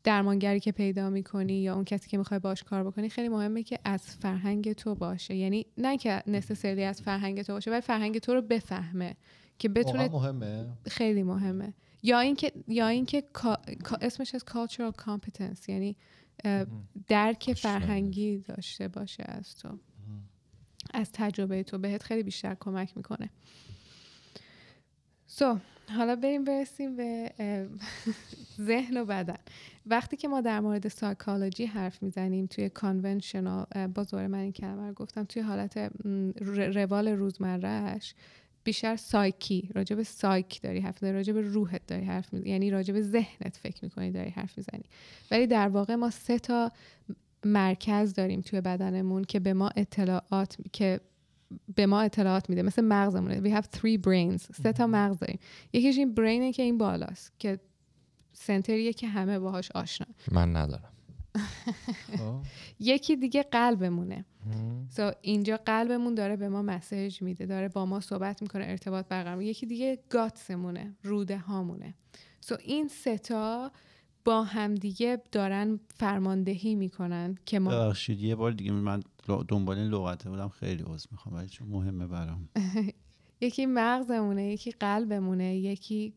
درمانگری که پیدا میکنی یا اون کسی که میخوای باش کار بکنی خیلی مهمه که از فرهنگ تو باشه یعنی نه که نسسری از فرهنگ تو باشه ولی فرهنگ تو رو بفهمه که بتونه مهمه خیلی مهمه یا اینکه یا اینکه اسمش از cultural competence یعنی درک فرهنگی داشته باشه از تو از تجربه تو بهت خیلی بیشتر کمک میکنه سو حالا بریم برسیم به ذهن و بدن وقتی که ما در مورد سایکالوجی حرف میزنیم توی کانونشنال با زور من این کلمه رو گفتم توی حالت روال روزمرهش بیشتر سایکی راجب سایک داری حرف میزنی راجب روحت داری حرف میزنی یعنی راجب ذهنت فکر میکنی داری حرف میزنی ولی در واقع ما سه تا مرکز داریم توی بدنمون که به ما اطلاعات که به ما اطلاعات میده مثل مغزمونه we have three brains سه تا مغز داریم یکیش این برینه که این بالاست که سنتریه که همه باهاش آشنا من ندارم خب. یکی دیگه قلبمونه سو اینجا قلبمون داره به ما مسیج میده داره با ما صحبت میکنه ارتباط برقرار یکی دیگه گاتسمونه روده هامونه سو این ستا با همدیگه دارن فرماندهی میکنن که ما یه بار دیگه من دنبال این لغته بودم خیلی عوض میخوام ولی چون مهمه برام یکی مغزمونه یکی قلبمونه یکی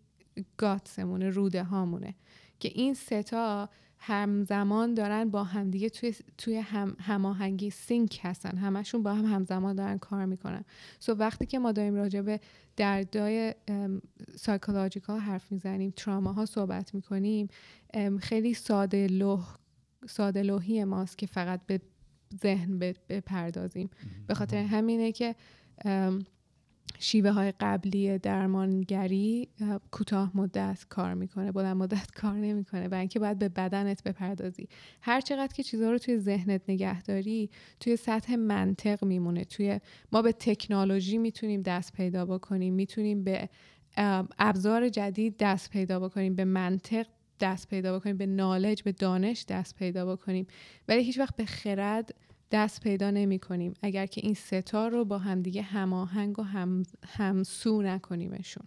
گاتسمونه روده هامونه که این ستا همزمان دارن با همدیگه توی, توی هم، هماهنگی سینک هستن همشون با هم همزمان دارن کار میکنن سو وقتی که ما داریم راجع به دردای سایکولوژیکال حرف میزنیم ها صحبت میکنیم خیلی ساده لوح ساده لوحی ماست که فقط به ذهن بپردازیم به خاطر همینه که شیوه های قبلی درمانگری کوتاه مدت کار میکنه بلند مدت کار نمیکنه و اینکه باید به بدنت بپردازی هر چقدر که چیزها رو توی ذهنت نگهداری توی سطح منطق میمونه توی ما به تکنولوژی میتونیم دست پیدا بکنیم میتونیم به ابزار جدید دست پیدا بکنیم به منطق دست پیدا بکنیم به نالج به دانش دست پیدا بکنیم ولی هیچ وقت به خرد دست پیدا نمی کنیم اگر که این ستا رو با همدیگه هماهنگ و هم همسو نکنیمشون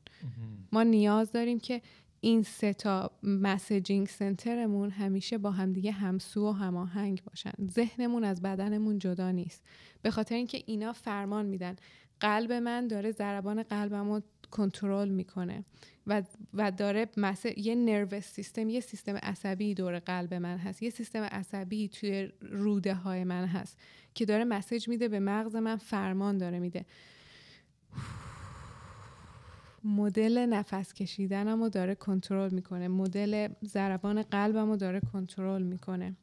ما نیاز داریم که این ستا مسیجینگ سنترمون همیشه با همدیگه همسو و هماهنگ باشن ذهنمون از بدنمون جدا نیست به خاطر اینکه اینا فرمان میدن قلب من داره ضربان قلبم رو کنترل میکنه و, و داره مثل یه نروس سیستم یه سیستم عصبی دور قلب من هست یه سیستم عصبی توی روده های من هست که داره مسج میده به مغز من فرمان داره میده مدل نفس کشیدنمو داره کنترل میکنه مدل ضربان قلبمو داره کنترل میکنه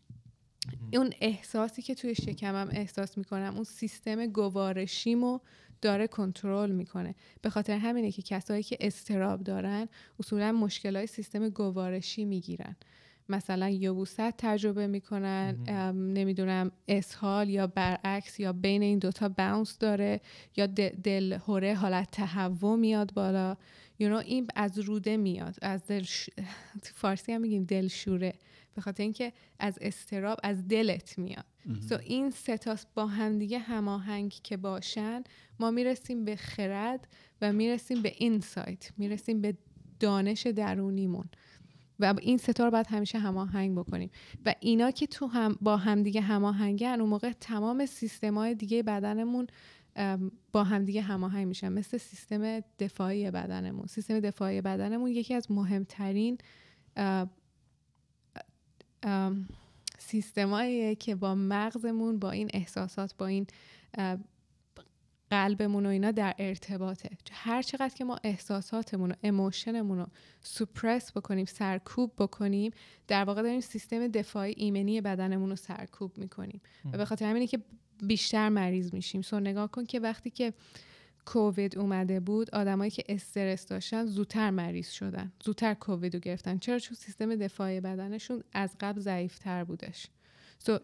اون احساسی که توی شکمم احساس میکنم اون سیستم گوارشیمو داره کنترل میکنه به خاطر همینه که کسایی که استراب دارن اصولا های سیستم گوارشی میگیرن مثلا یبوست تجربه میکنن نمیدونم اسهال یا برعکس یا بین این دوتا باونس داره یا دل هوره حالت تهوع میاد بالا یو این از روده میاد از دل ش... فارسی هم میگیم دلشوره به خاطر اینکه از استراب از دلت میاد سو این ستاس با همدیگه هماهنگ که باشن ما میرسیم به خرد و میرسیم به اینسایت میرسیم به دانش درونیمون و این ستا رو باید همیشه هماهنگ بکنیم و اینا که تو هم با همدیگه هماهنگن اون موقع تمام های دیگه بدنمون با همدیگه هماهنگ میشن مثل سیستم دفاعی بدنمون سیستم دفاعی بدنمون یکی از مهمترین سیستماییه که با مغزمون با این احساسات با این قلبمون و اینا در ارتباطه هر چقدر که ما احساساتمون و اموشنمون رو سوپرس بکنیم سرکوب بکنیم در واقع داریم سیستم دفاعی ایمنی بدنمون رو سرکوب میکنیم و به خاطر همینه که بیشتر مریض میشیم سو نگاه کن که وقتی که کووید اومده بود آدمایی که استرس داشتن زودتر مریض شدن زودتر کووید رو گرفتن چرا چون سیستم دفاعی بدنشون از قبل ضعیفتر بودش سو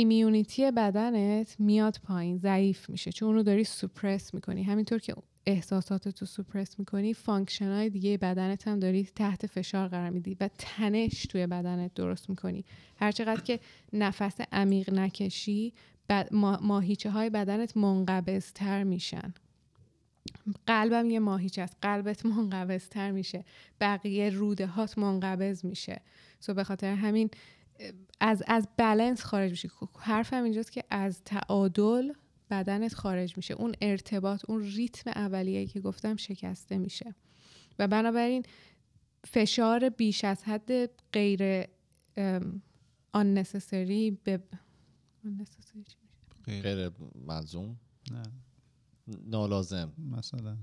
ایمیونیتی بدنت میاد پایین ضعیف میشه چون اونو داری سوپرس میکنی همینطور که احساساتت تو سوپرس میکنی فانکشن های دیگه بدنت هم داری تحت فشار قرار میدی و تنش توی بدنت درست میکنی هرچقدر که نفس عمیق نکشی ماهیچه های بدنت منقبض تر میشن قلبم یه ماهیچه است قلبت منقبض تر میشه بقیه روده هات منقبض میشه سو به خاطر همین از از خارج میشی خب، حرفم اینجاست که از تعادل بدنت خارج میشه اون ارتباط اون ریتم اولیه که گفتم شکسته میشه و بنابراین فشار بیش از حد غیر unnecessary به غیر ملزوم نه نالازم مثلا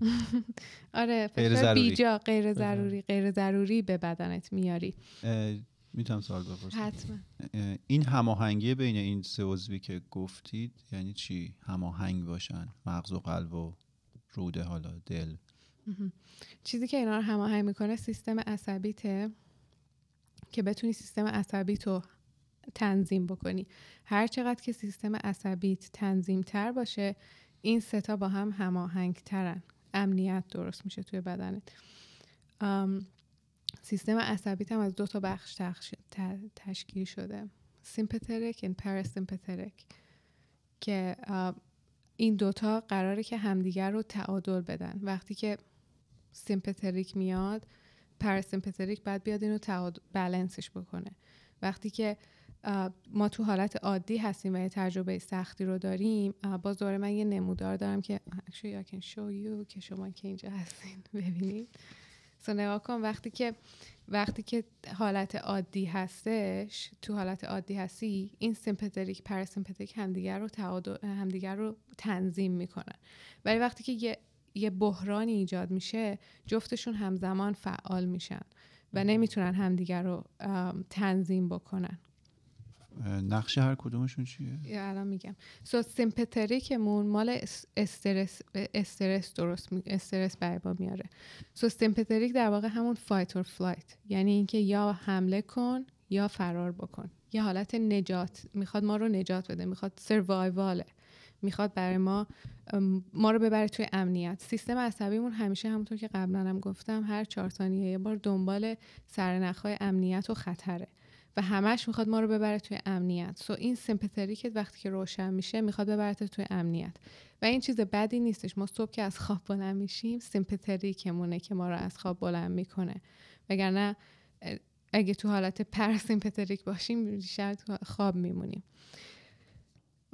آره بیجا غیر ضروری غیر ضروری به بدنت میاری میتونم سوال بپرسم حتما این هماهنگی بین این سه عضوی که گفتید یعنی چی هماهنگ باشن مغز و قلب و روده حالا دل چیزی که اینا رو هماهنگ میکنه سیستم عصبیته که بتونی سیستم عصبی تو تنظیم بکنی هر چقدر که سیستم عصبیت تنظیم تر باشه این ستا با هم هماهنگ ترن امنیت درست میشه توی بدنت سیستم عصبی هم از دو تا بخش تشکیل شده سیمپترک و پرسیمپترک که این دوتا قراره که همدیگر رو تعادل بدن وقتی که سیمپتریک میاد پرسیمپترک بعد بیاد اینو رو بلنسش بکنه وقتی که ما تو حالت عادی هستیم و یه تجربه سختی رو داریم باز دوره من یه نمودار دارم که actually I که شما که اینجا هستین ببینید سو نگاه کن وقتی که وقتی که حالت عادی هستش تو حالت عادی هستی این سیمپتریک پرسیمپتریک همدیگر رو همدیگر رو تنظیم میکنن ولی وقتی که یه یه بحرانی ایجاد میشه جفتشون همزمان فعال میشن و نمیتونن همدیگر رو تنظیم بکنن نقش هر کدومشون چیه؟ الان میگم سو مال استرس استرس درست استرس برای با میاره سو سیمپتریک در واقع همون فایت اور فلایت یعنی اینکه یا حمله کن یا فرار بکن یه حالت نجات میخواد ما رو نجات بده میخواد سروایواله میخواد برای ما ما رو ببره توی امنیت سیستم عصبیمون همیشه همونطور که قبلا هم گفتم هر چهار ثانیه یه بار دنبال سرنخهای امنیت و خطره و همش میخواد ما رو ببره توی امنیت سو این که وقتی که روشن میشه میخواد ببرت توی امنیت و این چیز بدی نیستش ما صبح که از خواب بلند میشیم سمپتری که ما رو از خواب بلند میکنه وگرنه اگه تو حالت پرسیمپتریک باشیم شرط خواب میمونیم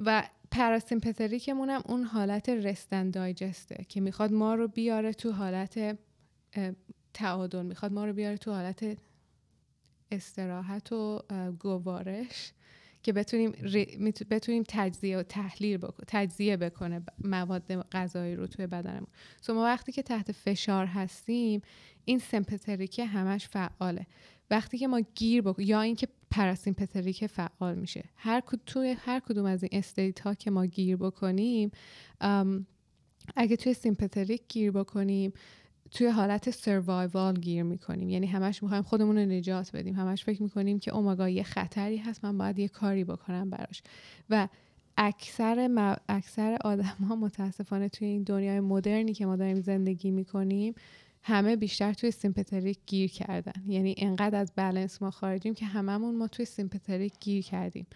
و پرسیمپتریکمون هم اون حالت رستن دایجسته که میخواد ما رو بیاره تو حالت تعادل میخواد ما رو بیاره تو حالت استراحت و گوارش که بتونیم, بتونیم تجزیه و تحلیل بکن... تجزیه بکنه مواد غذایی رو توی بدنمون سو ما وقتی که تحت فشار هستیم این سمپتریک همش فعاله وقتی که ما گیر بکو یا اینکه پراسیمپتریک فعال میشه هر هر کدوم از این استیت ها که ما گیر بکنیم اگه توی سیمپتریک گیر بکنیم توی حالت سروایوال گیر میکنیم یعنی همش میخوایم خودمون رو نجات بدیم همش فکر میکنیم که اومگا oh یه خطری هست من باید یه کاری بکنم براش و اکثر, م... اکثر آدم ها متاسفانه توی این دنیای مدرنی که ما داریم زندگی میکنیم همه بیشتر توی سیمپتریک گیر کردن یعنی انقدر از بلنس ما خارجیم که هممون ما توی سیمپتریک گیر کردیم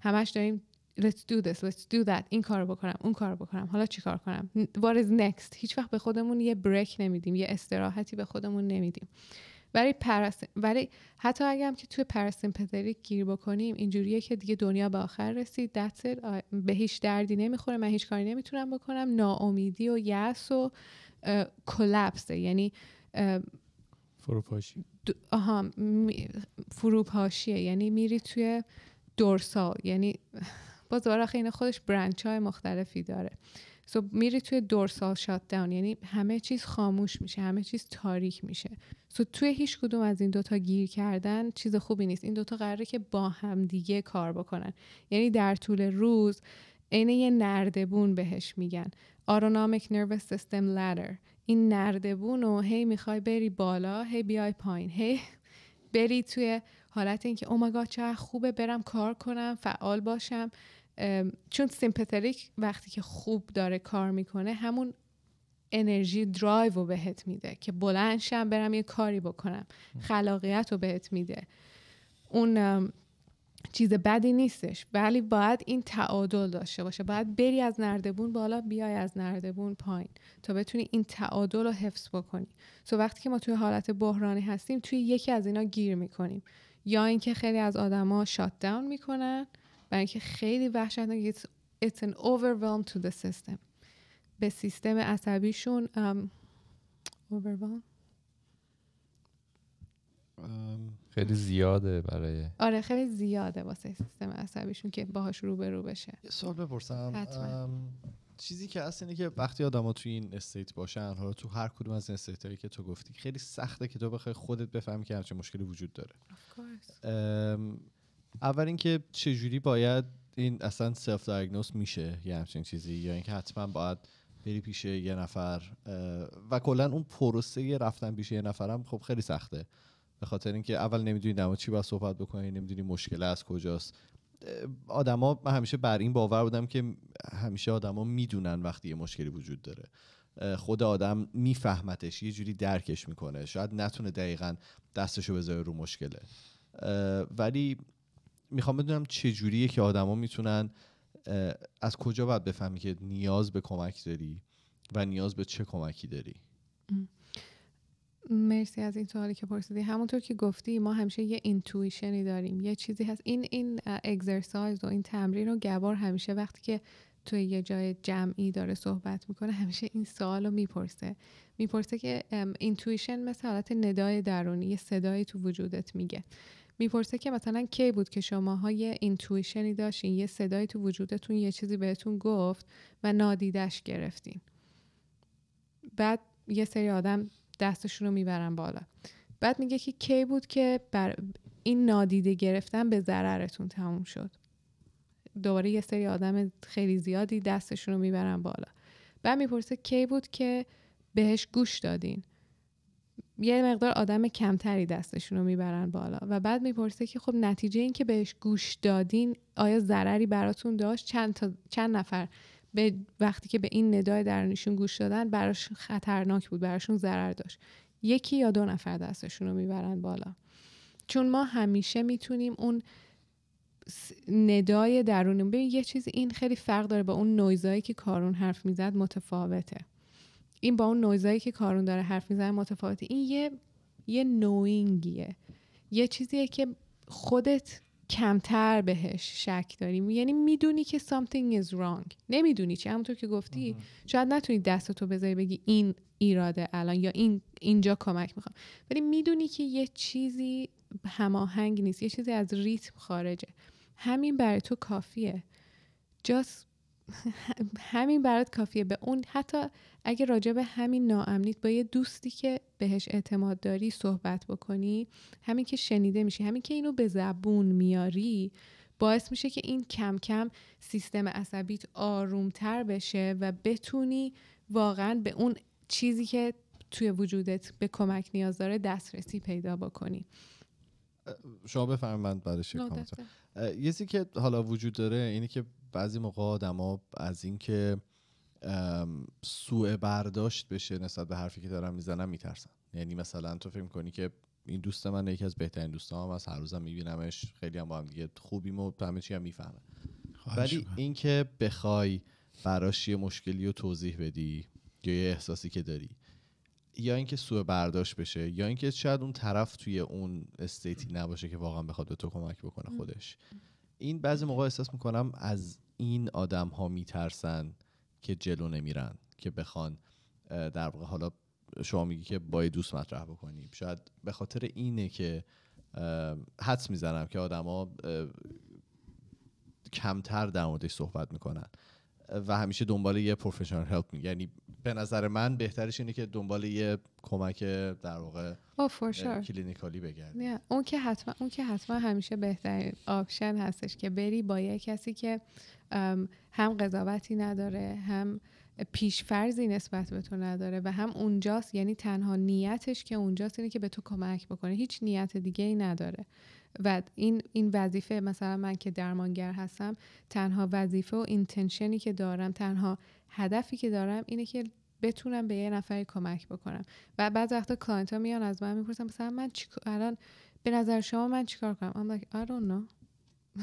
همش داریم let's do this let's do that این کار بکنم اون کار بکنم حالا چی کار کنم what is next هیچ وقت به خودمون یه بریک نمیدیم یه استراحتی به خودمون نمیدیم ولی پرس، ولی حتی اگرم که توی پرسیمپتریک گیر بکنیم اینجوریه که دیگه دنیا به آخر رسید دست به هیچ دردی نمیخوره من هیچ کاری نمیتونم بکنم ناامیدی و یأس و کلپسه یعنی فروپاشی آها فروپاشیه یعنی میری توی دورسال یعنی باز دوباره خیلی خودش برنچ های مختلفی داره سو میری توی دورسال شات داون یعنی همه چیز خاموش میشه همه چیز تاریک میشه سو توی هیچ کدوم از این دوتا گیر کردن چیز خوبی نیست این دوتا قراره که با هم دیگه کار بکنن یعنی در طول روز عین یه نردبون بهش میگن Autonomic Nervous System Ladder این نردبون رو هی میخوای بری بالا هی بیای پایین هی بری توی حالت اینکه اومگا oh چه خوبه برم کار کنم فعال باشم چون سیمپتریک وقتی که خوب داره کار میکنه همون انرژی درایو رو بهت میده که بلند شم برم یه کاری بکنم خلاقیت رو بهت میده اون چیز بدی نیستش ولی باید این تعادل داشته باشه باید بری از نردبون بالا بیای از نردبون پایین تا بتونی این تعادل رو حفظ بکنی سو وقتی که ما توی حالت بحرانی هستیم توی یکی از اینا گیر میکنیم یا اینکه خیلی از آدما شات داون میکنن برای اینکه خیلی وحشتناک it's an overwhelm to the system به سیستم عصبیشون um, overwhelm خیلی زیاده برای آره خیلی زیاده واسه سیستم عصبیشون که باهاش رو به رو بشه سوال بپرسم چیزی که هست اینه که وقتی آدما توی این استیت باشن حالا تو هر کدوم از این استیت هایی که تو گفتی خیلی سخته که تو بخوای خودت بفهمی که چه مشکلی وجود داره اول اینکه چه جوری باید این اصلا سلف دایگنوز میشه یه همچین چیزی یا اینکه حتما باید بری پیش یه نفر و کلا اون پروسه رفتن پیش یه نفرم خب خیلی سخته به خاطر اینکه اول نمیدونی نما چی باید صحبت بکنی نمیدونی مشکل از کجاست آدما من همیشه بر این باور بودم که همیشه آدما میدونن وقتی یه مشکلی وجود داره خود آدم میفهمتش یه جوری درکش میکنه شاید نتونه دقیقا دستشو بذاره رو مشکله ولی میخوام بدونم چه جوریه که آدما میتونن از کجا باید بفهمی که نیاز به کمک داری و نیاز به چه کمکی داری مرسی از این سوالی که پرسیدی همونطور که گفتی ما همیشه یه اینتویشنی داریم یه چیزی هست این این اگزرسایز و این تمرین رو گبار همیشه وقتی که توی یه جای جمعی داره صحبت میکنه همیشه این سوال رو میپرسه میپرسه که اینتویشن مثل حالت ندای درونی یه صدایی تو وجودت میگه میپرسه که مثلا کی بود که شماها یه اینتویشنی داشتین یه صدایی تو وجودتون یه چیزی بهتون گفت و نادیدش گرفتین بعد یه سری آدم دستشون رو میبرن بالا بعد میگه که کی بود که بر این نادیده گرفتن به ضررتون تموم شد دوباره یه سری آدم خیلی زیادی دستشون رو میبرن بالا بعد میپرسه کی بود که بهش گوش دادین یه مقدار آدم کمتری دستشون رو میبرن بالا و بعد میپرسه که خب نتیجه این که بهش گوش دادین آیا ضرری براتون داشت چند, تا، چند نفر به وقتی که به این ندای درونشون گوش دادن براش خطرناک بود براشون ضرر داشت یکی یا دو نفر دستشون رو میبرن بالا چون ما همیشه میتونیم اون ندای درونیم ببین یه چیز این خیلی فرق داره با اون نویزایی که کارون حرف میزد متفاوته این با اون نویزایی که کارون داره حرف میزنه متفاوته این یه یه نوینگیه یه چیزیه که خودت کمتر بهش شک داری یعنی میدونی که something is wrong نمیدونی چی همونطور که گفتی شاید نتونی دستتو بذاری بگی این ایراده الان یا این اینجا کمک میخوام ولی میدونی که یه چیزی هماهنگ نیست یه چیزی از ریتم خارجه همین برای تو کافیه just همین برات کافیه به اون حتی اگه راجع به همین ناامنیت با یه دوستی که بهش اعتماد داری صحبت بکنی همین که شنیده میشی همین که اینو به زبون میاری باعث میشه که این کم کم سیستم عصبیت آرومتر بشه و بتونی واقعا به اون چیزی که توی وجودت به کمک نیاز داره دسترسی پیدا بکنی شما بفرمایید من یه که حالا وجود داره اینی که بعضی موقع ها از اینکه سوء برداشت بشه نسبت به حرفی که دارم میزنم میترسن یعنی مثلا تو فکر کنی که این دوست من یکی از بهترین دوستام از هر روزم میبینمش خیلی هم با هم خوبیم و همه چی هم میفهمه ولی اینکه بخوای براش یه مشکلی رو توضیح بدی یا یه احساسی که داری یا اینکه سوء برداشت بشه یا اینکه شاید اون طرف توی اون استیتی نباشه که واقعا بخواد به تو کمک بکنه خودش این بعضی موقع احساس میکنم از این آدم ها میترسن که جلو نمیرن که بخوان در واقع حالا شما میگی که با دوست مطرح بکنیم شاید به خاطر اینه که حدس میزنم که آدما کمتر در موردش صحبت میکنن و همیشه دنبال یه پروفشنال هلپ می یعنی به نظر من بهترش اینه که دنبال یه کمک در واقع oh, sure. کلینیکالی بگرد اون که حتما اون که حتما همیشه بهترین آپشن هستش که بری با یه کسی که هم قضاوتی نداره هم پیشفرزی نسبت به تو نداره و هم اونجاست یعنی تنها نیتش که اونجاست اینه که به تو کمک بکنه هیچ نیت دیگه ای نداره و این این وظیفه مثلا من که درمانگر هستم تنها وظیفه و اینتنشنی که دارم تنها هدفی که دارم اینه که بتونم به یه نفری کمک بکنم و بعض وقتا کلاینت ها میان از من میپرسن مثلا من الان به نظر شما من چیکار کنم I'm like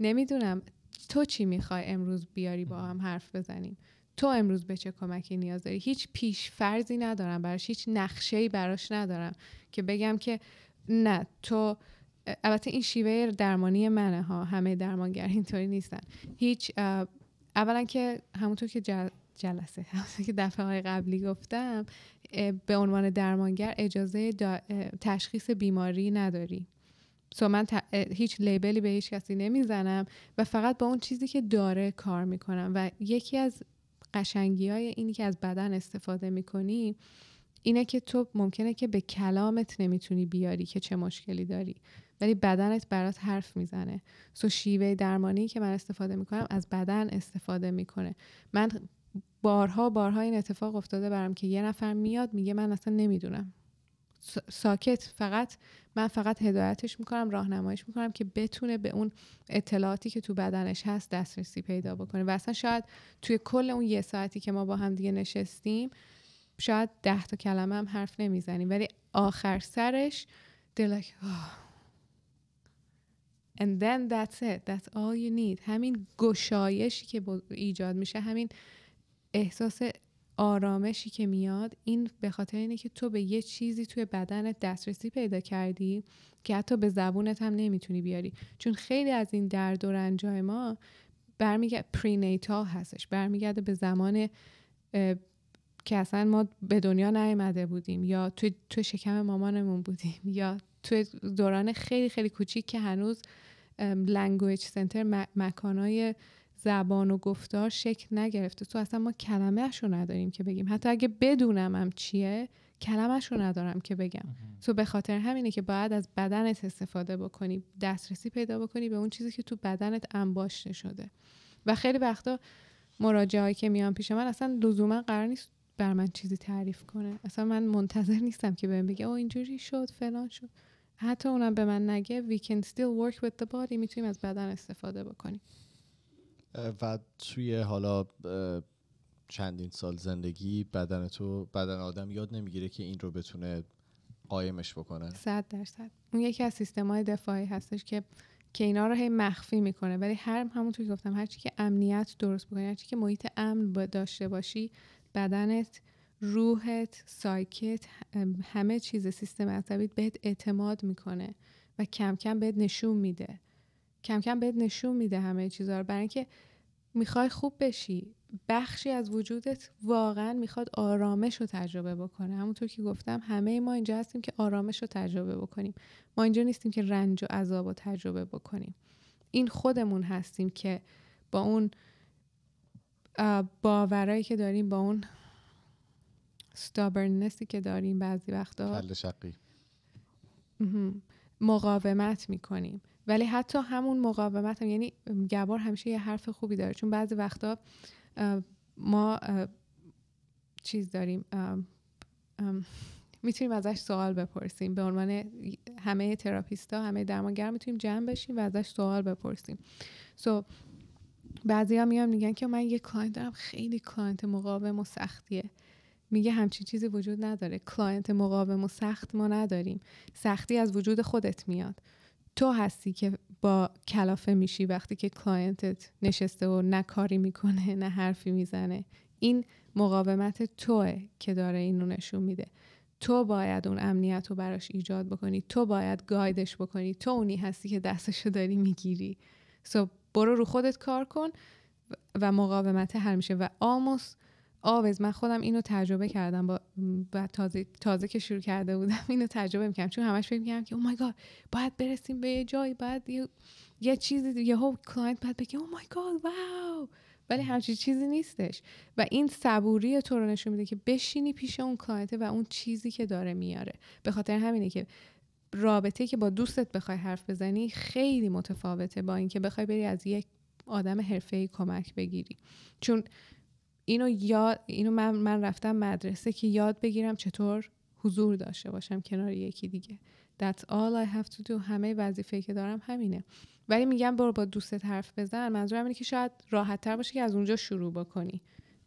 نمیدونم تو چی میخوای امروز بیاری با هم حرف بزنیم تو امروز به چه کمکی نیاز داری هیچ پیش فرضی ندارم براش هیچ نقشه براش ندارم که بگم که نه تو البته این شیوه درمانی منه ها همه درمانگر اینطوری نیستن هیچ اولا که همونطور که جلسه همونطور که دفعه های قبلی گفتم به عنوان درمانگر اجازه تشخیص بیماری نداری سو من هیچ لیبلی به هیچ کسی نمیزنم و فقط با اون چیزی که داره کار میکنم و یکی از قشنگی های اینی که از بدن استفاده میکنی اینه که تو ممکنه که به کلامت نمیتونی بیاری که چه مشکلی داری ولی بدنت برات حرف میزنه سو شیوه درمانی که من استفاده میکنم از بدن استفاده میکنه من بارها بارها این اتفاق افتاده برم که یه نفر میاد میگه من اصلا نمیدونم ساکت فقط من فقط هدایتش میکنم راهنماییش میکنم که بتونه به اون اطلاعاتی که تو بدنش هست دسترسی پیدا بکنه و اصلا شاید توی کل اون یه ساعتی که ما با هم دیگه نشستیم شاید ده تا کلمه هم حرف نمیزنیم ولی آخر سرش دلک and then that's it that's all you need همین گشایشی که ایجاد میشه همین احساس آرامشی که میاد این به خاطر اینه که تو به یه چیزی توی بدنت دسترسی پیدا کردی که حتی به زبونت هم نمیتونی بیاری چون خیلی از این درد و رنجای ما برمیگرد پرینیتا هستش برمیگرده به زمان که اصلا ما به دنیا نیامده بودیم یا تو تو شکم مامانمون بودیم یا تو دوران خیلی خیلی کوچیک که هنوز لنگویج سنتر مکانای زبان و گفتار شکل نگرفته تو اصلا ما کلمهش رو نداریم که بگیم حتی اگه بدونم هم چیه کلمش رو ندارم که بگم تو به خاطر همینه که باید از بدنت استفاده بکنی دسترسی پیدا بکنی به اون چیزی که تو بدنت انباشته شده و خیلی وقتا مراجعه که میان پیش من اصلا لزوما قرار نیست بر من چیزی تعریف کنه اصلا من منتظر نیستم که بهم بگه او اینجوری شد فلان شد حتی اونم به من نگه we can still work with the body میتونیم از بدن استفاده بکنیم و توی حالا چندین سال زندگی بدن تو بدن آدم یاد نمیگیره که این رو بتونه قایمش بکنه صد درصد اون یکی از سیستم های دفاعی هستش که که اینا رو هی مخفی میکنه ولی هر همون که گفتم هرچی که امنیت درست بکنی هرچی که محیط امن داشته باشی بدنت روحت سایکت همه چیز سیستم عصبیت بهت اعتماد میکنه و کم کم بهت نشون میده کم کم بهت نشون میده همه چیزها رو برای اینکه میخوای خوب بشی بخشی از وجودت واقعا میخواد آرامش رو تجربه بکنه همونطور که گفتم همه ما اینجا هستیم که آرامش رو تجربه بکنیم ما اینجا نیستیم که رنج و عذاب رو تجربه بکنیم این خودمون هستیم که با اون باورایی که داریم با اون ستابرنسی که داریم بعضی وقتا شقی مقاومت میکنیم ولی حتی همون مقاومت هم یعنی گبار همیشه یه حرف خوبی داره چون بعضی وقتا ما چیز داریم میتونیم ازش سوال بپرسیم به عنوان همه تراپیستا همه درمانگر میتونیم جمع بشیم و ازش سوال بپرسیم سو so, بعضی ها میگن که من یه کلاینت دارم خیلی کلاینت مقاوم و سختیه میگه همچین چیزی وجود نداره کلاینت مقاوم و سخت ما نداریم سختی از وجود خودت میاد تو هستی که با کلافه میشی وقتی که کلاینتت نشسته و نه کاری میکنه نه حرفی میزنه این مقاومت توه که داره اینو نشون میده تو باید اون امنیت رو براش ایجاد بکنی تو باید گایدش بکنی تو اونی هستی که دستشو داری میگیری سو برو رو خودت کار کن و مقاومت هر میشه و آموز آوز من خودم اینو تجربه کردم با بعد تازه, تازه که شروع کرده بودم اینو تجربه میکنم چون همش فکر میکردم که او مای گاد باید برسیم به یه جایی باید یه, یه چیزی یهو کلاینت باید بگه او مای گاد واو ولی همچی چیزی نیستش و این صبوری تو رو نشون میده که بشینی پیش اون کلاینت و اون چیزی که داره میاره به خاطر همینه که رابطه که با دوستت بخوای حرف بزنی خیلی متفاوته با اینکه بخوای بری از یک آدم حرفه‌ای کمک بگیری چون اینو یاد اینو من من رفتم مدرسه که یاد بگیرم چطور حضور داشته باشم کنار یکی دیگه That's all I have to do همه وظیفه که دارم همینه ولی میگم برو با دوستت حرف بزن منظورم اینه که شاید راحت تر باشه که از اونجا شروع بکنی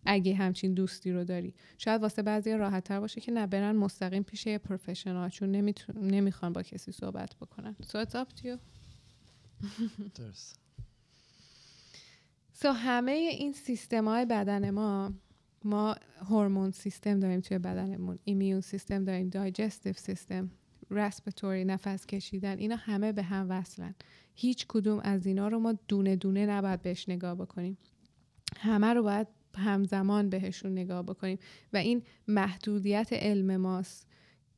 اگه همچین دوستی رو داری شاید واسه بعضی راحت تر باشه که نبرن مستقیم پیش یه پروفشنال چون نمیخوان با کسی صحبت بکنن so it's up to you سو همه این سیستم های بدن ما ما هورمون سیستم داریم توی بدنمون ایمیون سیستم داریم دایجستیو سیستم رسپتوری نفس کشیدن اینا همه به هم وصلن هیچ کدوم از اینا رو ما دونه دونه نباید بهش نگاه بکنیم همه رو باید همزمان بهشون نگاه بکنیم و این محدودیت علم ماست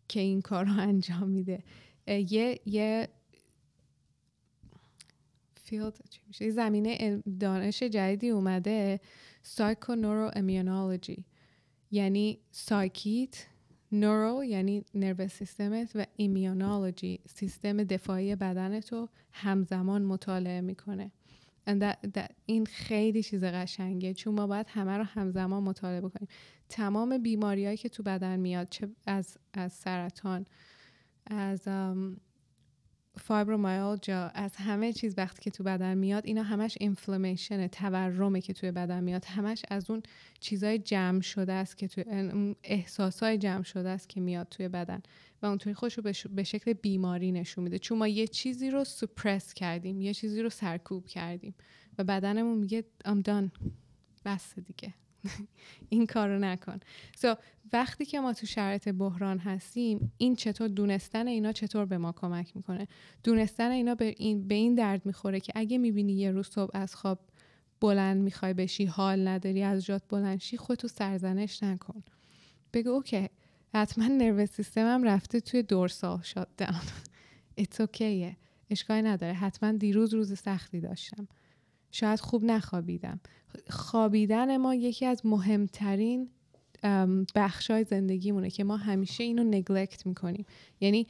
که این کار رو انجام میده یه یه فیلد میشه زمینه دانش جدیدی اومده سایکو نورو امیونولوژی یعنی سایکیت نورو یعنی نرو سیستمت و ایمیونولوژی سیستم دفاعی بدن تو همزمان مطالعه میکنه that, این خیلی چیز قشنگه چون ما باید همه رو همزمان مطالعه بکنیم تمام بیماریهایی که تو بدن میاد چه از, از سرطان از فایبرومایالجا از همه چیز وقتی که تو بدن میاد اینا همش اینفلمیشن تورمه که توی بدن میاد همش از اون چیزای جمع شده است که توی احساسای جمع شده است که میاد توی بدن و اونطوری خودش رو به شکل بیماری نشون میده چون ما یه چیزی رو سپرس کردیم یه چیزی رو سرکوب کردیم و بدنمون میگه I'm done بس دیگه این کار رو نکن سو وقتی که ما تو شرایط بحران هستیم این چطور دونستن اینا چطور به ما کمک میکنه دونستن اینا به این, به این درد میخوره که اگه میبینی یه روز صبح از خواب بلند میخوای بشی حال نداری از جات بلند شی خودتو سرزنش نکن بگو اوکی حتما نرو سیستمم رفته توی دورسا شات دان ایتس اوکیه اشکالی نداره حتما دیروز روز سختی داشتم شاید خوب نخوابیدم خوابیدن ما یکی از مهمترین بخشای زندگیمونه که ما همیشه اینو نگلکت میکنیم یعنی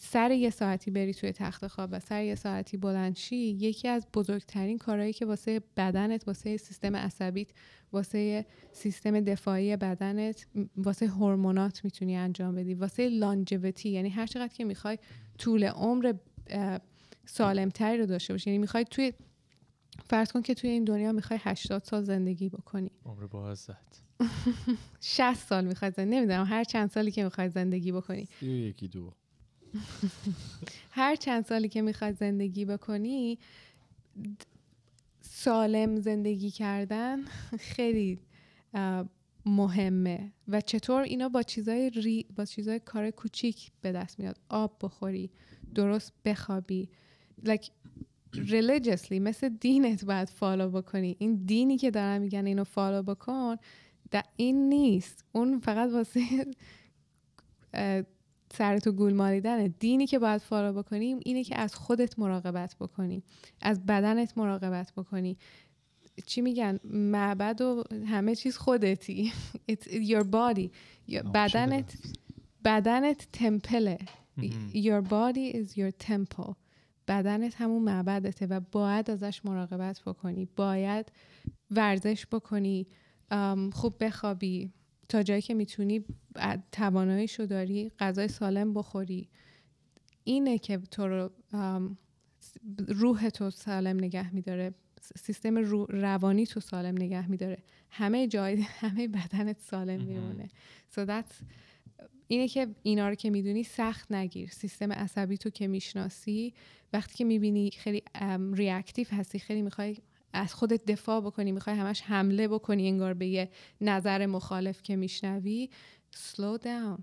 سر یه ساعتی بری توی تخت خواب و سر یه ساعتی بلندشی یکی از بزرگترین کارهایی که واسه بدنت واسه سیستم عصبیت واسه سیستم دفاعی بدنت واسه هورمونات میتونی انجام بدی واسه لانجویتی یعنی هر چقدر که میخوای طول عمر سالمتری رو داشته باشی یعنی میخوای توی فرض کن که توی این دنیا میخوای 80 سال زندگی بکنی عمر با عزت 60 سال میخوای زندگی نمیدونم هر چند سالی که میخوای زندگی بکنی یکی دو هر چند سالی که میخوای زندگی بکنی سالم زندگی کردن خیلی مهمه و چطور اینا با چیزای ری با چیزای کار کوچیک به دست میاد آب بخوری درست بخوابی like ریلیجسلی مثل دینت باید فالو بکنی این دینی که دارن میگن اینو فالو بکن در این نیست اون فقط واسه سر تو گول مالیدن دینی که باید فالو بکنیم اینه که از خودت مراقبت بکنی از بدنت مراقبت بکنی چی میگن معبد و همه چیز خودتی It's your body بدنت بدنت تمپله Your body is your temple بدنت همون معبدته و باید ازش مراقبت بکنی باید ورزش بکنی خوب بخوابی تا جایی که میتونی تواناییشو داری غذای سالم بخوری اینه که تو رو روح تو سالم نگه میداره سیستم رو روانی تو سالم نگه میداره همه جای همه بدنت سالم میمونه so that's اینه که اینا رو که میدونی سخت نگیر سیستم عصبی تو که میشناسی وقتی که میبینی خیلی ریاکتیو هستی خیلی میخوای از خودت دفاع بکنی میخوای همش حمله بکنی انگار به یه نظر مخالف که میشنوی slow down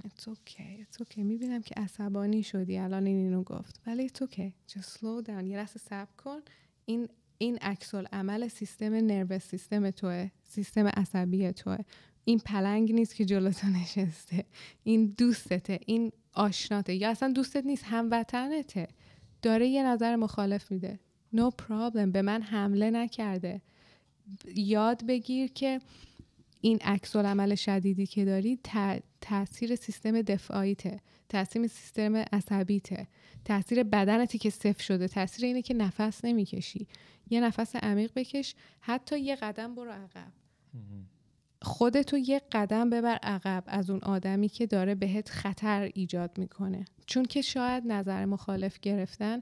It's okay, it's okay. میبینم که عصبانی شدی الان این اینو گفت ولی تو okay, just slow down. یه لحظه صبر کن این این عکس عمل سیستم نروس سیستم توه سیستم عصبی توه این پلنگ نیست که جلو تو نشسته این دوستته این آشناته یا اصلا دوستت نیست هموطنته داره یه نظر مخالف میده نو no پرابلم به من حمله نکرده یاد بگیر که این عکس عمل شدیدی که داری تاثیر سیستم دفاعیته تاثیر سیستم عصبیته تاثیر بدنتی که صفر شده تاثیر اینه که نفس نمیکشی یه نفس عمیق بکش حتی یه قدم برو عقب خودتو یه قدم ببر عقب از اون آدمی که داره بهت خطر ایجاد میکنه چون که شاید نظر مخالف گرفتن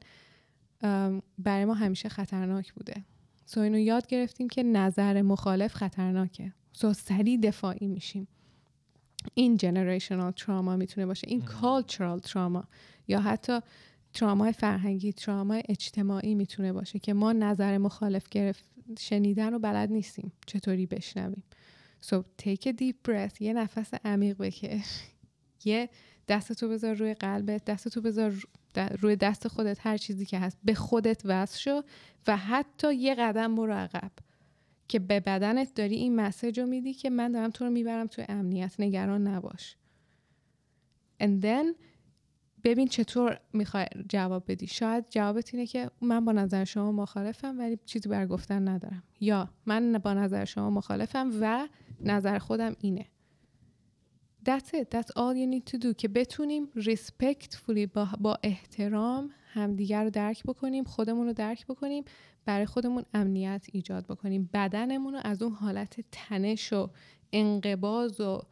برای ما همیشه خطرناک بوده سو اینو یاد گرفتیم که نظر مخالف خطرناکه سو سریع دفاعی میشیم این جنریشنال تراما میتونه باشه این کالچرال تراما یا حتی تراما فرهنگی تراما اجتماعی میتونه باشه که ما نظر مخالف گرفت شنیدن رو بلد نیستیم چطوری بشنویم So take a deep یه نفس عمیق بکش یه دستتو بذار روی قلبت دستتو بذار روی دست خودت هر چیزی که هست به خودت وصل شو و حتی یه قدم برو عقب که به بدنت داری این مسیج رو میدی که من دارم تو رو میبرم تو امنیت نگران نباش and then ببین چطور میخوای جواب بدی شاید جوابت اینه که من با نظر شما مخالفم ولی چیزی بر گفتن ندارم یا من با نظر شما مخالفم و نظر خودم اینه That's it. That's all you need to do که بتونیم ریسپکتفولی با, با احترام همدیگر رو درک بکنیم خودمون رو درک بکنیم برای خودمون امنیت ایجاد بکنیم بدنمون رو از اون حالت تنش و انقباز و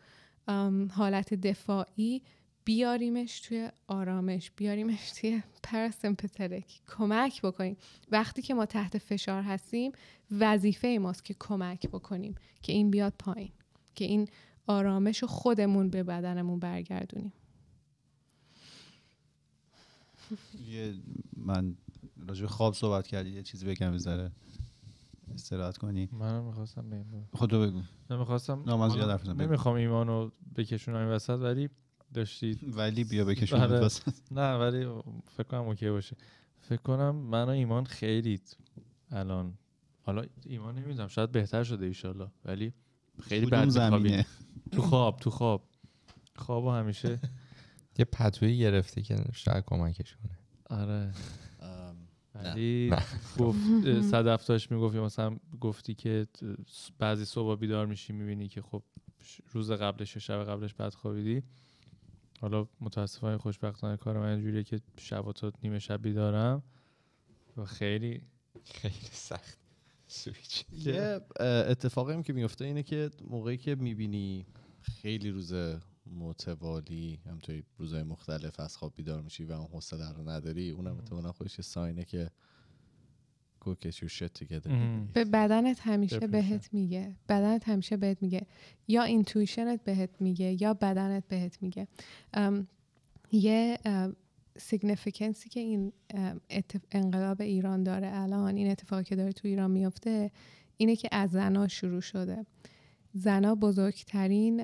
حالت دفاعی بیاریمش توی آرامش بیاریمش توی پرسمپترک کمک بکنیم وقتی که ما تحت فشار هستیم وظیفه ماست که کمک بکنیم که این بیاد پایین که این آرامش خودمون به بدنمون برگردونیم یه من راجع خواب صحبت کردی یه چیزی بگم بذاره استراحت کنی منم میخواستم بگم خودتو خب بگو نه نمیخواستم نه من زیاد حرف ایمانو بکشونم وسط ولی داشتی ولی بیا بکشون آره. نه ولی فکر کنم اوکی باشه فکر کنم من و ایمان خیلی الان حالا ایمان نمیدونم شاید بهتر شده ایشالله ولی خیلی بد تو خواب تو خواب خواب همیشه یه پتویی گرفتی که شاید کمکش کنه آره ولی گفت صدف داشت میگفت مثلا گفتی که بعضی صبح بیدار میشی میبینی که خب روز قبلش شب قبلش بد خوابیدی حالا متاسفانه خوشبختانه کار من اینجوریه که شب تا نیمه شب بیدارم و خیلی خیلی سخت سویچ یه اتفاقی که میفته اینه که موقعی که میبینی خیلی روز متوالی همطوری روزهای مختلف از خواب بیدار میشی و اون حوصله رو نداری اونم احتمالا خودش ساینه که go get your shit together mhm. به بدنت همیشه بهت میگه بدنت همیشه بهت میگه یا اینتویشنت بهت میگه یا بدنت بهت میگه یه سیگنیفیکنسی که این انقلاب ایران داره الان این اتفاقی که داره تو ایران میفته اینه که از زنا شروع شده زنا بزرگترین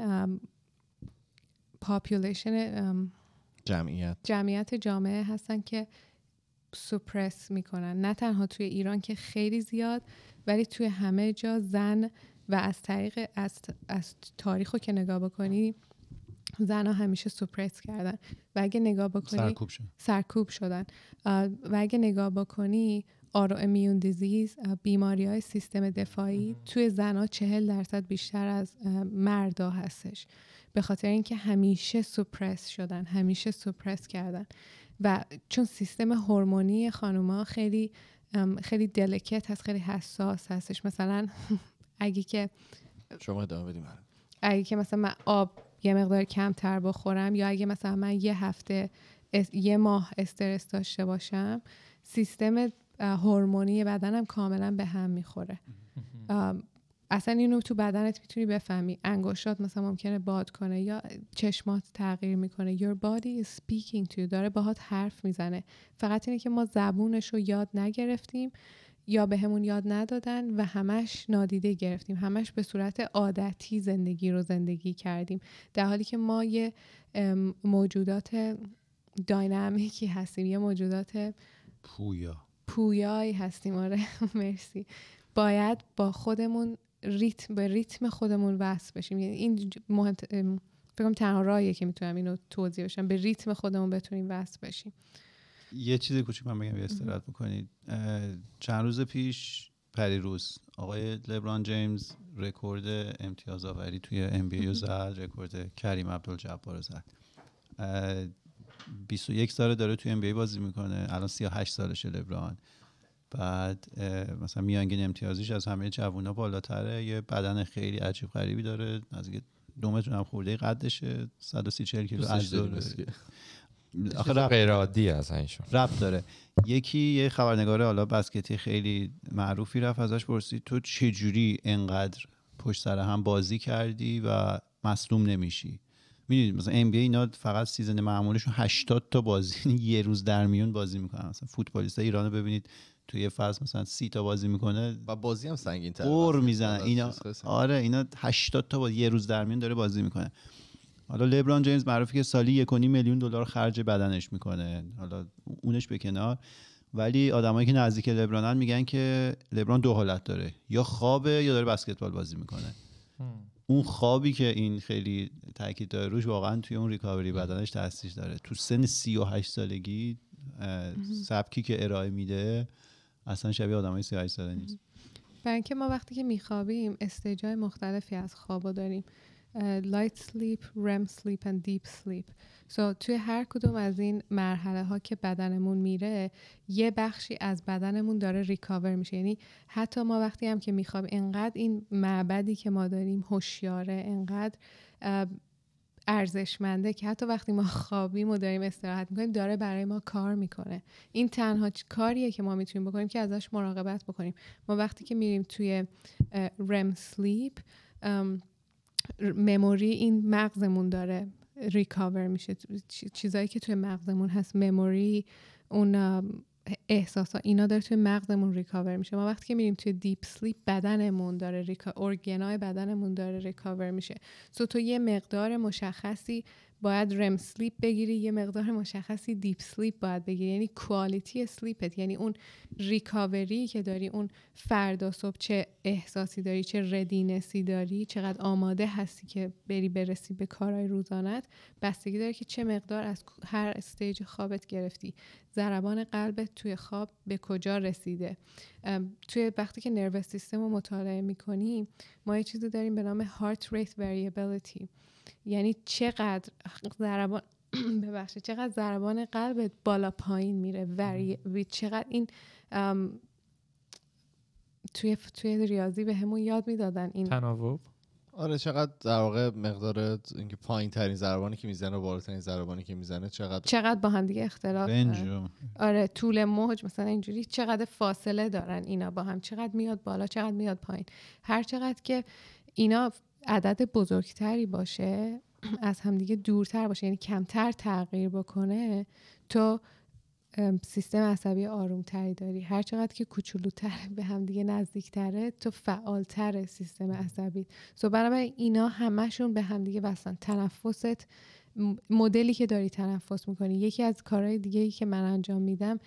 پاپولیشن جمعیت جمعیت جامعه هستن که سپرس میکنن نه تنها توی ایران که خیلی زیاد ولی توی همه جا زن و از طریق از, تاریخ رو که نگاه بکنی زنها همیشه سپرس کردن و اگه نگاه بکنی سرکوب, شدن و اگه نگاه بکنی آرو امیون دیزیز بیماری های سیستم دفاعی توی زنها چهل درصد بیشتر از مردا هستش به خاطر اینکه همیشه سپرس شدن همیشه سپرس کردن و چون سیستم هورمونی خانوما خیلی خیلی دلکت هست خیلی حساس هستش مثلا اگه که شما ادامه بدیم اگه که مثلا من آب یه مقدار کمتر بخورم یا اگه مثلا من یه هفته یه ماه استرس داشته باشم سیستم هورمونی بدنم کاملا به هم میخوره اصلا اینو تو بدنت میتونی بفهمی انگشتات مثلا ممکنه باد کنه یا چشمات تغییر میکنه your body is speaking to داره باهات حرف میزنه فقط اینه که ما زبونش رو یاد نگرفتیم یا به همون یاد ندادن و همش نادیده گرفتیم همش به صورت عادتی زندگی رو زندگی کردیم در حالی که ما یه موجودات داینامیکی هستیم یه موجودات پویا پویایی هستیم آره مرسی باید با خودمون ریتم به ریتم خودمون وصل بشیم یعنی این مهم تنها راهیه که میتونم اینو توضیح بشم به ریتم خودمون بتونیم وصل بشیم یه چیز کوچیک من بگم استراحت بکنید چند روز پیش پریروز آقای لبران جیمز رکورد امتیاز آوری توی ام بی زد رکورد کریم عبدالجبار زد 21 ساله داره توی ام بی بازی میکنه الان 38 سالشه لبران بعد مثلا میانگین امتیازیش از همه جوونا بالاتره یه بدن خیلی عجیب غریبی داره نزدیک دو متر هم خورده قدشه 130 40 کیلو غیر عادی از اینشون رب داره یکی یه خبرنگار حالا بسکتی خیلی معروفی رفت ازش پرسید تو چه جوری انقدر پشت سر هم بازی کردی و مصدوم نمیشی میدونید مثلا ام بی اینا فقط سیزن معمولشون 80 تا بازی یه روز در میون بازی میکنن مثلا فوتبالیست ایرانو ببینید توی فصل مثلا سی تا بازی میکنه و بازی هم سنگین تر قور میزنه اینا آره اینا 80 تا با یه روز در میان داره بازی میکنه حالا لبران جیمز معروفه که سالی 1.5 میلیون دلار خرج بدنش میکنه حالا اونش به کنار ولی آدمایی که نزدیک لبرانن میگن که لبران دو حالت داره یا خوابه یا داره بسکتبال بازی میکنه اون خوابی که این خیلی تاکید داره روش واقعا توی اون ریکاوری بدنش تاثیر داره تو سن 38 سالگی سبکی که ارائه میده اصلا شبیه آدمای 38 ساله نیست برای اینکه ما وقتی که میخوابیم استجای مختلفی از خوابا داریم light sleep, REM sleep and deep sleep سو توی هر کدوم از این مرحله ها که بدنمون میره یه بخشی از بدنمون داره ریکاور میشه یعنی حتی ما وقتی هم که میخوابیم انقدر این معبدی که ما داریم هوشیاره انقدر ارزشمنده که حتی وقتی ما خوابیم و داریم استراحت میکنیم داره برای ما کار میکنه این تنها کاریه که ما میتونیم بکنیم که ازش مراقبت بکنیم ما وقتی که میریم توی رم سلیپ مموری این مغزمون داره ریکاور میشه چیزایی که توی مغزمون هست مموری اون احساسا اینا داره توی مغزمون ریکاور میشه ما وقتی که میریم توی دیپ سلیپ بدنمون داره ریکا... ارگنای بدنمون داره ریکاور میشه سو تو یه مقدار مشخصی باید رم سلیپ بگیری یه مقدار مشخصی دیپ سلیپ باید بگیری یعنی کوالیتی سلیپت یعنی اون ریکاوری که داری اون فردا صبح چه احساسی داری چه ردینسی داری چقدر آماده هستی که بری برسی به کارهای روزانت بستگی داره که چه مقدار از هر استیج خوابت گرفتی ضربان قلبت توی خواب به کجا رسیده توی وقتی که نروس سیستم رو مطالعه میکنی ما یه چیزی داریم به نام هارت ریت وریبیلیتی یعنی چقدر ضربان ببخشید چقدر ضربان قلبت بالا پایین میره و چقدر این توی توی ریاضی به همون یاد میدادن این تناوب آره چقدر در واقع مقدار اینکه پایین ترین ضربانی که میزنه و بالاترین ضربانی که میزنه چقدر چقدر با هم دیگه اختلاف آره طول موج مثلا اینجوری چقدر فاصله دارن اینا با هم چقدر میاد بالا چقدر میاد پایین هر چقدر که اینا عدد بزرگتری باشه از همدیگه دورتر باشه یعنی کمتر تغییر بکنه تو سیستم عصبی آرومتری داری هر چقدر که کوچولوتر به همدیگه نزدیکتره تو فعالتر سیستم عصبی سو برای اینا همشون به همدیگه وصلن تنفست مدلی که داری تنفس میکنی یکی از کارهای دیگه ای که من انجام میدم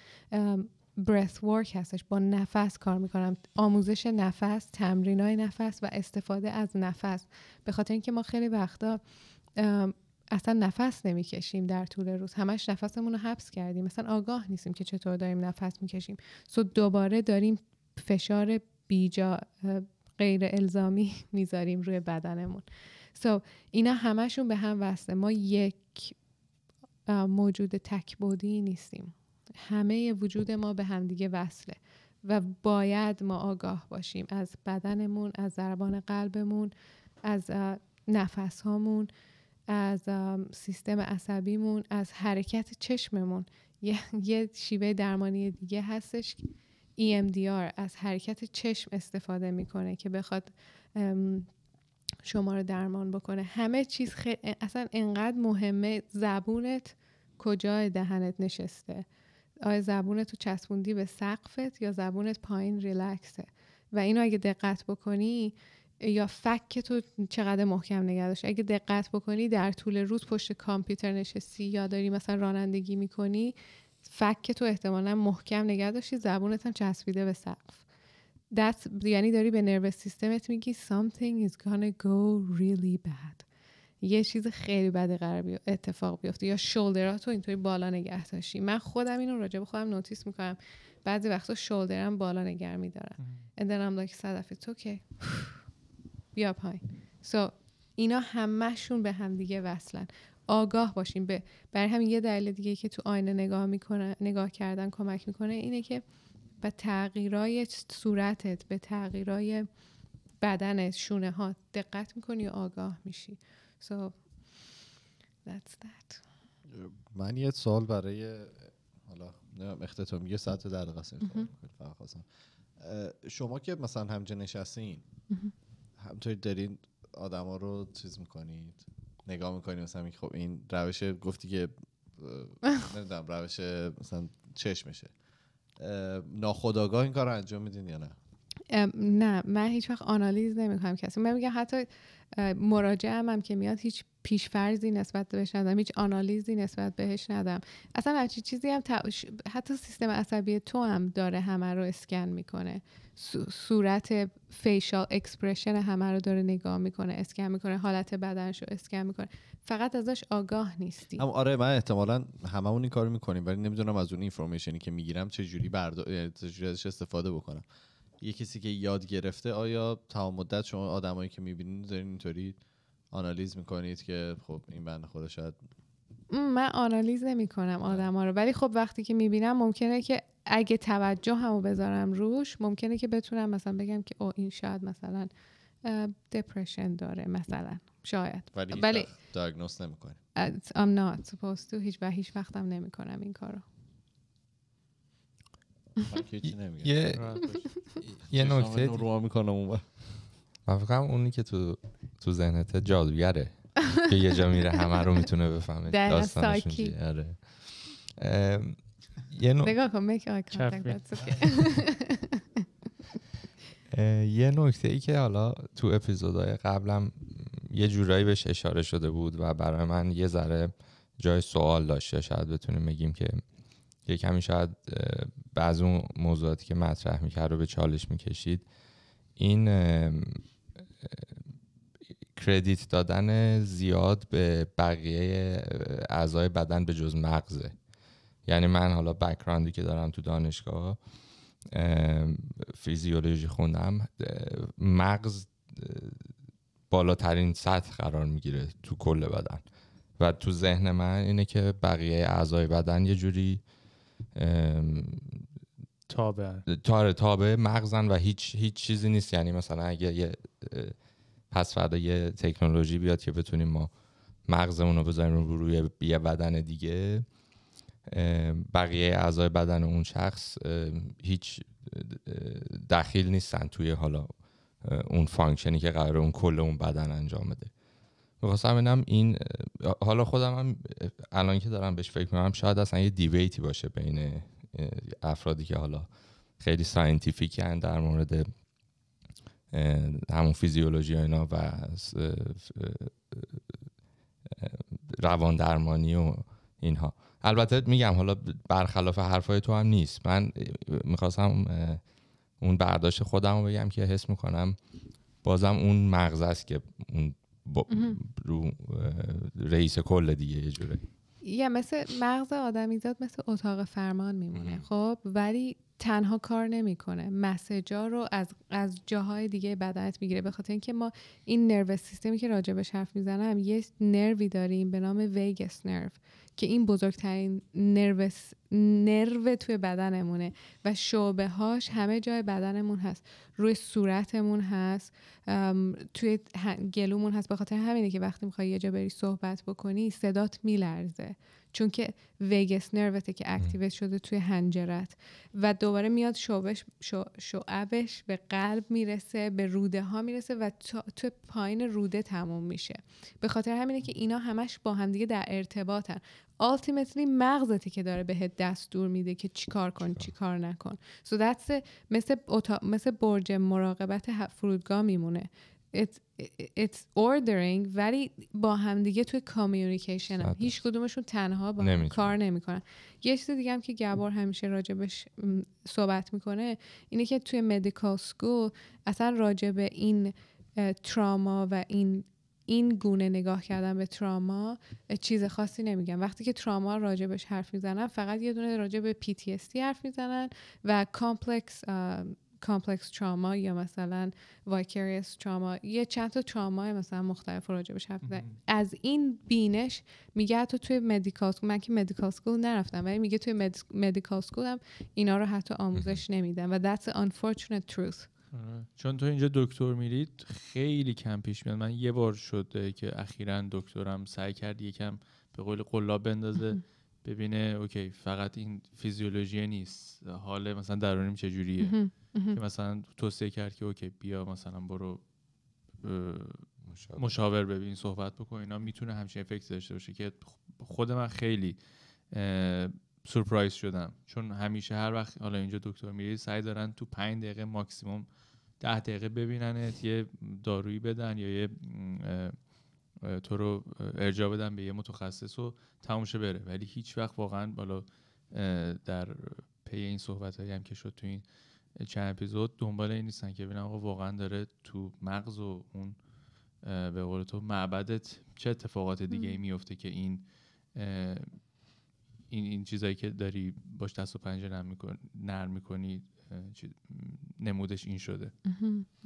برث ورک هستش با نفس کار میکنم آموزش نفس تمرین های نفس و استفاده از نفس به خاطر اینکه ما خیلی وقتا اصلا نفس نمیکشیم در طول روز همش نفسمون رو حبس کردیم مثلا آگاه نیستیم که چطور داریم نفس میکشیم سو دوباره داریم فشار بیجا غیر الزامی میذاریم روی بدنمون سو اینا همشون به هم وصله ما یک موجود تکبودی نیستیم همه وجود ما به همدیگه وصله و باید ما آگاه باشیم از بدنمون از ضربان قلبمون از نفسهامون، از سیستم عصبیمون از حرکت چشممون یه،, شیوه درمانی دیگه هستش EMDR از حرکت چشم استفاده میکنه که بخواد شما رو درمان بکنه همه چیز اصلا انقدر مهمه زبونت کجای دهنت نشسته آیا زبونت تو چسبوندی به سقفت یا زبونت پایین ریلکسه و اینو اگه دقت بکنی یا فک تو چقدر محکم نگه داشت اگه دقت بکنی در طول روز پشت کامپیوتر نشستی یا داری مثلا رانندگی میکنی فک تو احتمالا محکم نگه داشتی زبونت هم چسبیده به سقف That's, یعنی داری به نروس سیستمت میگی something is gonna go really bad یه چیز خیلی بده قرار اتفاق بیفته یا شولدرات رو اینطوری بالا نگه داشتی من خودم اینو راجع به خودم نوتیس میکنم بعضی وقتا شولدرم بالا نگه میدارم ادنم لاک صدفه تو که بیا پایین سو اینا همهشون به هم دیگه وصلن آگاه باشیم به بر همین یه دلیل دیگه که تو آینه نگاه میکنه نگاه کردن کمک میکنه اینه که به تغییرای صورتت به تغییرای بدنت شونه ها دقت میکنی و آگاه میشی So that's that. من یه سوال برای حالا اختتامیه ساعت در قصه خواستم شما که مثلا همجا نشستین همطوری دارین آدما رو چیز میکنید نگاه میکنید مثلا خب این روش گفتی که نمیدونم روش مثلا چشمشه ناخداگاه این کار رو انجام میدین یا نه نه من هیچ وقت آنالیز کنم کسی من میگم حتی مراجعه هم که میاد هیچ پیشفرزی نسبت بهش ندم هیچ آنالیزی نسبت بهش ندم اصلا هرچی چیزی هم حتی سیستم عصبی تو هم داره همه رو اسکن میکنه صورت فیشال اکسپرشن همه رو داره نگاه میکنه اسکن میکنه حالت بدنش رو اسکن میکنه فقط ازش آگاه نیستی اما آره من احتمالا هممون این کارو میکنیم ولی نمیدونم از اون اینفورمیشنی که میگیرم چه جوری ازش استفاده بکنم یه کسی که یاد گرفته آیا تمام مدت شما آدمایی که میبینید دارین اینطوری آنالیز میکنید که خب این بند خدا شاید من آنالیز نمی کنم آدم ها رو ولی خب وقتی که میبینم ممکنه که اگه توجه و بذارم روش ممکنه که بتونم مثلا بگم که او این شاید مثلا دپرشن داره مثلا شاید ولی, ولی... نمی I'm not supposed to هیچ و هیچ وقتم نمی کنم این کارو یه یه نکته میکنم اون من اونی که تو تو ذهنت جادوگره که یه جا میره همه رو میتونه بفهمه آره. یه نکته ای که حالا تو اپیزودهای قبلم یه جورایی بهش اشاره شده بود و برای من یه ذره جای سوال داشته شاید بتونیم بگیم که یه کمی شاید بعض اون موضوعاتی که مطرح میکرد رو به چالش میکشید این کردیت دادن زیاد به بقیه اعضای بدن به جز مغزه یعنی من حالا بکراندی که دارم تو دانشگاه فیزیولوژی خوندم مغز بالاترین سطح قرار میگیره تو کل بدن و تو ذهن من اینه که بقیه اعضای بدن یه جوری تابه تاره مغزن و هیچ هیچ چیزی نیست یعنی مثلا اگه یه پس فردا یه تکنولوژی بیاد که بتونیم ما مغزمون رو بذاریم رو روی یه بدن دیگه بقیه اعضای بدن اون شخص هیچ دخیل نیستن توی حالا اون فانکشنی که قرار اون کل اون بدن انجام بده میخواستم ببینم این حالا خودم هم الان که دارم بهش فکر میکنم شاید اصلا یه دیویتی باشه بین افرادی که حالا خیلی ساینتیفیکن در مورد همون فیزیولوژی و اینا و روان درمانی و اینها البته میگم حالا برخلاف حرفای تو هم نیست من میخواستم اون برداشت خودم رو بگم که حس میکنم بازم اون مغز است که اون رو رئیس کل دیگه یه جوره یه مثل مغز آدمیزاد مثل اتاق فرمان میمونه خب ولی تنها کار نمیکنه مسجا رو از از جاهای دیگه بدنت میگیره به خاطر اینکه ما این نرو سیستمی که به حرف میزنم یه نروی داریم به نام ویگس نرو که این بزرگترین نروه نرو توی بدنمونه و شعبه هاش همه جای بدنمون هست روی صورتمون هست توی گلومون هست به خاطر همینه که وقتی میخوای یه جا بری صحبت بکنی صدات میلرزه چون که ویگس نروته که اکتیویت شده توی هنجرت و دوباره میاد شعبش شو به قلب میرسه به روده ها میرسه و تو, پایین روده تموم میشه به خاطر همینه که اینا همش با همدیگه در ارتباطن ultimately مغزتی که داره بهت دور میده که چیکار کن چیکار نکن so that's مثل, مثل برج مراقبت فرودگاه میمونه it's ordering ولی با همدیگه توی کامیونیکیشن هم. هیچ کدومشون تنها با هم کار نمیکنن یه چیز دیگه هم که گبار همیشه راجبش صحبت میکنه اینه که توی مدیکال سکول اصلا راجب این تراما و این این گونه نگاه کردن به تراما چیز خاصی نمیگن وقتی که تراما راجبش حرف میزنن فقط یه دونه راجب پی تی حرف میزنن و کامپلکس کامپلکس تراما یا مثلا وایکریس تراما یه چند تا تراما مثلا مختلف راجبش حرف از این بینش میگه تو توی مدیکال من که مدیکال سکول نرفتم ولی میگه توی مد... سکول هم اینا رو حتی آموزش نمیدن و that's آن unfortunate truth آره. چون تو اینجا دکتر میرید خیلی کم پیش میاد من یه بار شده که اخیرا دکترم سعی کرد یکم به قول قلاب بندازه ببینه اوکی فقط این فیزیولوژی نیست حال مثلا درونیم چجوریه که مثلا توصیه کرد که اوکی بیا مثلا برو مشاور, ببین صحبت بکن اینا میتونه همچین افکت داشته باشه که خود من خیلی سرپرایز شدم چون همیشه هر وقت حالا اینجا دکتر میری سعی دارن تو پنج دقیقه ماکسیموم ده دقیقه ببیننت یه دارویی بدن یا یه تو رو ارجاع بدن به یه متخصص و تمام بره ولی هیچ وقت واقعا بالا در پی این صحبت هایی هم که شد تو این چند اپیزود دنبال این نیستن که ببینم آقا واقعا داره تو مغز و اون به قول تو معبدت چه اتفاقات دیگه ای میفته که این این این چیزایی که داری باش دست و پنجه نرم نرم میکنی نمودش این شده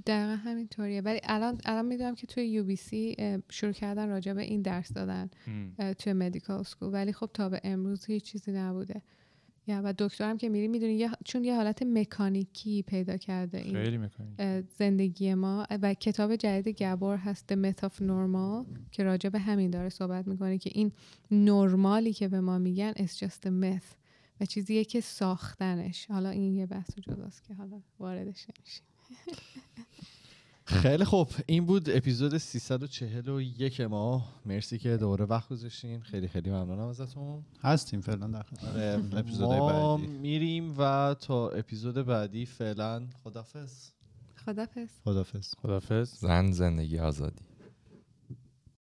دقیقا همینطوریه ولی الان الان میدونم که توی یو بی سی شروع کردن راجع به این درس دادن توی مدیکال سکول ولی خب تا به امروز هیچ چیزی نبوده یا و دکترم که میری میدونی چون یه حالت مکانیکی پیدا کرده این زندگی ما و کتاب جدید گبور هست The Myth of Normal که راجع به همین داره صحبت میکنه که این نرمالی که به ما میگن It's just a myth و چیزیه که ساختنش حالا این یه بحث جداست که حالا واردش نمیشیم خیلی خوب این بود اپیزود 341 ما مرسی که دوباره وقت گذاشتین خیلی خیلی ممنونم ازتون هستیم فعلا در خدمت آره، ما میریم و تا اپیزود بعدی فعلا خدافظ خدافظ خدافظ خدافظ زن زندگی آزادی